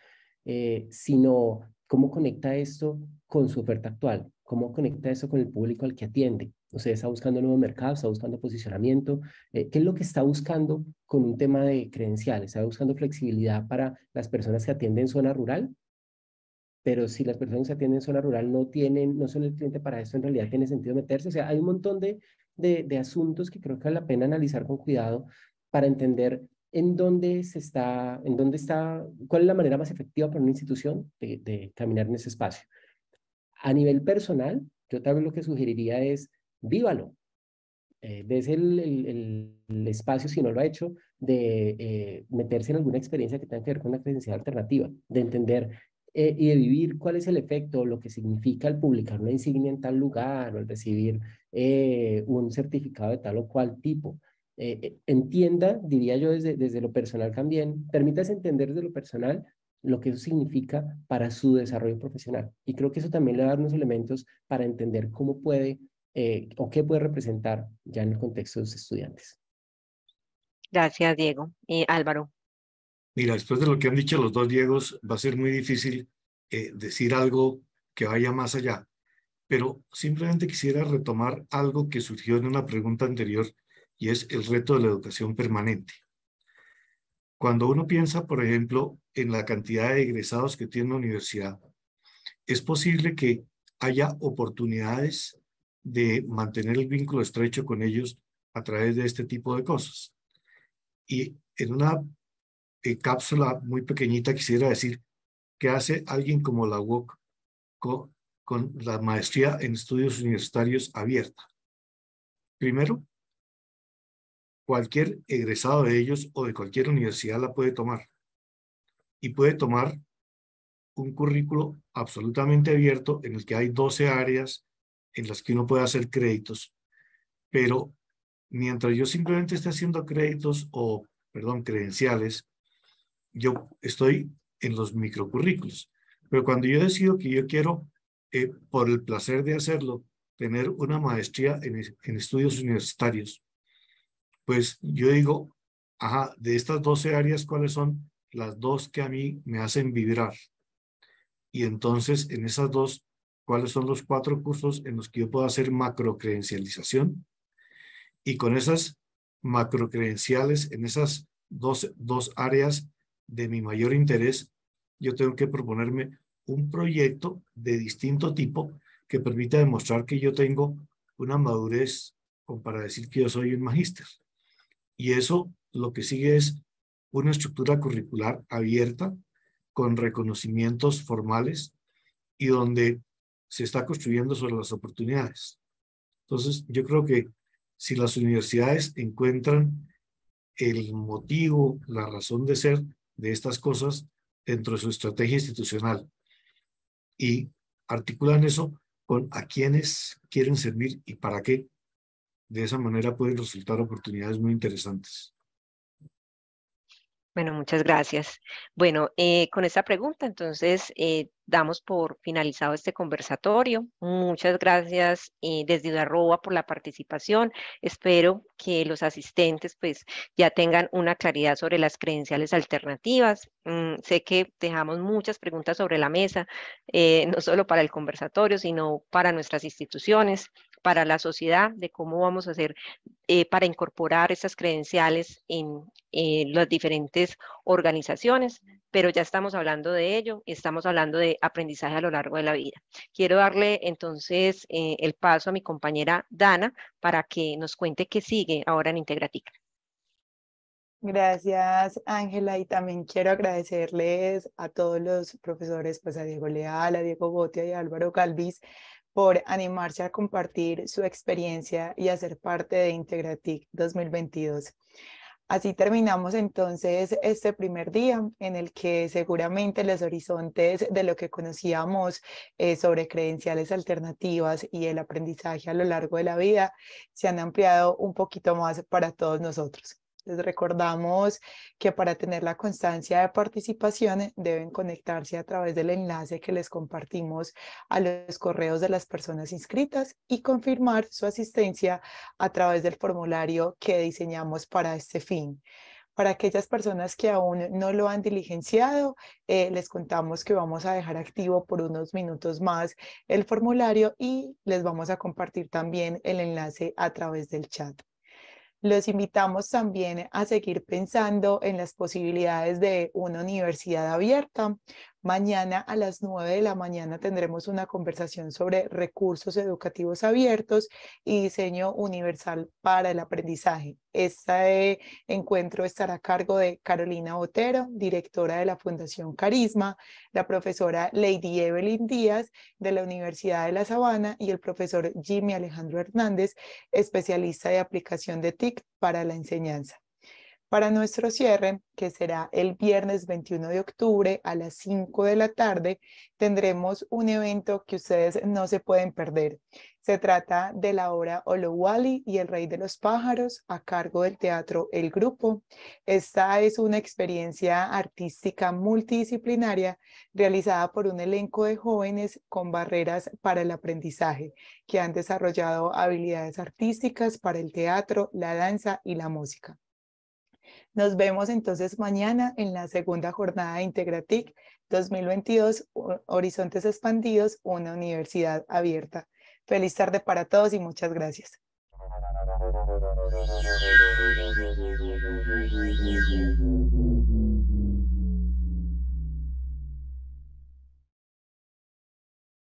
eh, sino cómo conecta esto con su oferta actual, ¿Cómo conecta eso con el público al que atiende? O sea, está buscando nuevos mercados, está buscando posicionamiento. Eh, ¿Qué es lo que está buscando con un tema de credenciales? ¿Está buscando flexibilidad para las personas que atienden zona rural? Pero si las personas que atienden zona rural no tienen, no son el cliente para eso, en realidad tiene sentido meterse. O sea, hay un montón de, de, asuntos que creo que vale la pena analizar con cuidado para entender en dónde se está, en dónde está, cuál es la manera más efectiva para una institución de, de caminar en ese espacio. A nivel personal, yo tal vez lo que sugeriría es, vívalo. Eh, des el, espacio, si no lo ha hecho, de eh, meterse en alguna experiencia que tenga que ver con una creencia alternativa, de entender eh, y de vivir cuál es el efecto, lo que significa al publicar una insignia en tal lugar o al recibir eh, un certificado de tal o cual tipo. entienda, diría yo desde, desde lo personal también, permítase entender desde lo personal lo que eso significa para su desarrollo profesional. Y creo que eso también le va unos elementos para entender cómo puede eh, o qué puede representar ya en el contexto de los estudiantes. Gracias, Diego. Y Álvaro. Mira, después de lo que han dicho los dos Diegos, va a ser muy difícil eh, decir algo que vaya más allá. Pero simplemente quisiera retomar algo que surgió en una pregunta anterior y es el reto de la educación permanente. Cuando uno piensa, por ejemplo, en la cantidad de egresados que tiene la universidad, es posible que haya oportunidades de mantener el vínculo estrecho con ellos a través de este tipo de cosas. Y en una eh, cápsula muy pequeñita quisiera decir que hace alguien como la UOC con la maestría en estudios universitarios abierta. Primero, cualquier egresado de ellos o de cualquier universidad la puede tomar. Y puede tomar un currículo absolutamente abierto en el que hay 12 áreas en las que uno puede hacer créditos. Pero mientras yo simplemente esté haciendo créditos o, perdón, credenciales, yo estoy en los microcurrículos. Pero cuando yo decido que yo quiero, eh, por el placer de hacerlo, tener una maestría en estudios universitarios, pues yo digo, ajá, de estas 12 áreas, ¿cuáles son las dos que a mí me hacen vibrar? Y entonces, en esas dos, ¿cuáles son los cuatro cursos en los que yo puedo hacer macrocredencialización? Y con esas macrocredenciales, en esas dos, dos áreas de mi mayor interés, yo tengo que proponerme un proyecto de distinto tipo que permita demostrar que yo tengo una madurez o para decir que yo soy un magíster. Y eso lo que sigue es una estructura curricular abierta con reconocimientos formales y donde se está construyendo sobre las oportunidades. Entonces, yo creo que si las universidades encuentran el motivo, la razón de ser de estas cosas dentro de su estrategia institucional y articulan eso con a quienes quieren servir y para qué, de esa manera pueden resultar oportunidades muy interesantes. Bueno, muchas gracias. Bueno, eh, con esta pregunta entonces eh, damos por finalizado este conversatorio. Muchas gracias eh, desde arroba por la participación. Espero que los asistentes pues ya tengan una claridad sobre las credenciales alternativas. Mm, sé que dejamos muchas preguntas sobre la mesa, no solo para el conversatorio, sino para nuestras instituciones para la sociedad de cómo vamos a hacer eh, para incorporar esas credenciales en, eh, las diferentes organizaciones, pero ya estamos hablando de ello, estamos hablando de aprendizaje a lo largo de la vida. Quiero darle entonces eh, el paso a mi compañera Dana para que nos cuente qué sigue ahora en Integratica. Gracias, Ángela, y también quiero agradecerles a todos los profesores, pues a Diego Leal, a Diego Botia y a Álvaro Calvis, por animarse a compartir su experiencia y hacer parte de Integratic 2022. Así terminamos entonces este primer día en el que seguramente los horizontes de lo que conocíamos eh, sobre credenciales alternativas y el aprendizaje a lo largo de la vida se han ampliado un poquito más para todos nosotros. Les recordamos que para tener la constancia de participación eh, deben conectarse a través del enlace que les compartimos a los correos de las personas inscritas y confirmar su asistencia a través del formulario que diseñamos para este fin. Para aquellas personas que aún no lo han diligenciado, eh, les contamos que vamos a dejar activo por unos minutos más el formulario y les vamos a compartir también el enlace a través del chat. Los invitamos también a seguir pensando en las posibilidades de una universidad abierta, Mañana a las 9 de la mañana tendremos una conversación sobre recursos educativos abiertos y diseño universal para el aprendizaje. Este encuentro estará a cargo de Carolina Otero, directora de la Fundación Carisma, la profesora Lady Evelyn Díaz de la Universidad de La Sabana y el profesor Jimmy Alejandro Hernández, especialista de aplicación de TIC para la enseñanza para nuestro cierre, que será el viernes 21 de octubre a las 5 de la tarde, tendremos un evento que ustedes no se pueden perder. Se trata de la obra Olowali y el Rey de los Pájaros a cargo del teatro El Grupo. Esta es una experiencia artística multidisciplinaria realizada por un elenco de jóvenes con barreras para el aprendizaje que han desarrollado habilidades artísticas para el teatro, la danza y la música. Nos vemos entonces mañana en la segunda jornada de Integratic 2022, Horizontes Expandidos, una universidad abierta. Feliz tarde para todos y muchas gracias.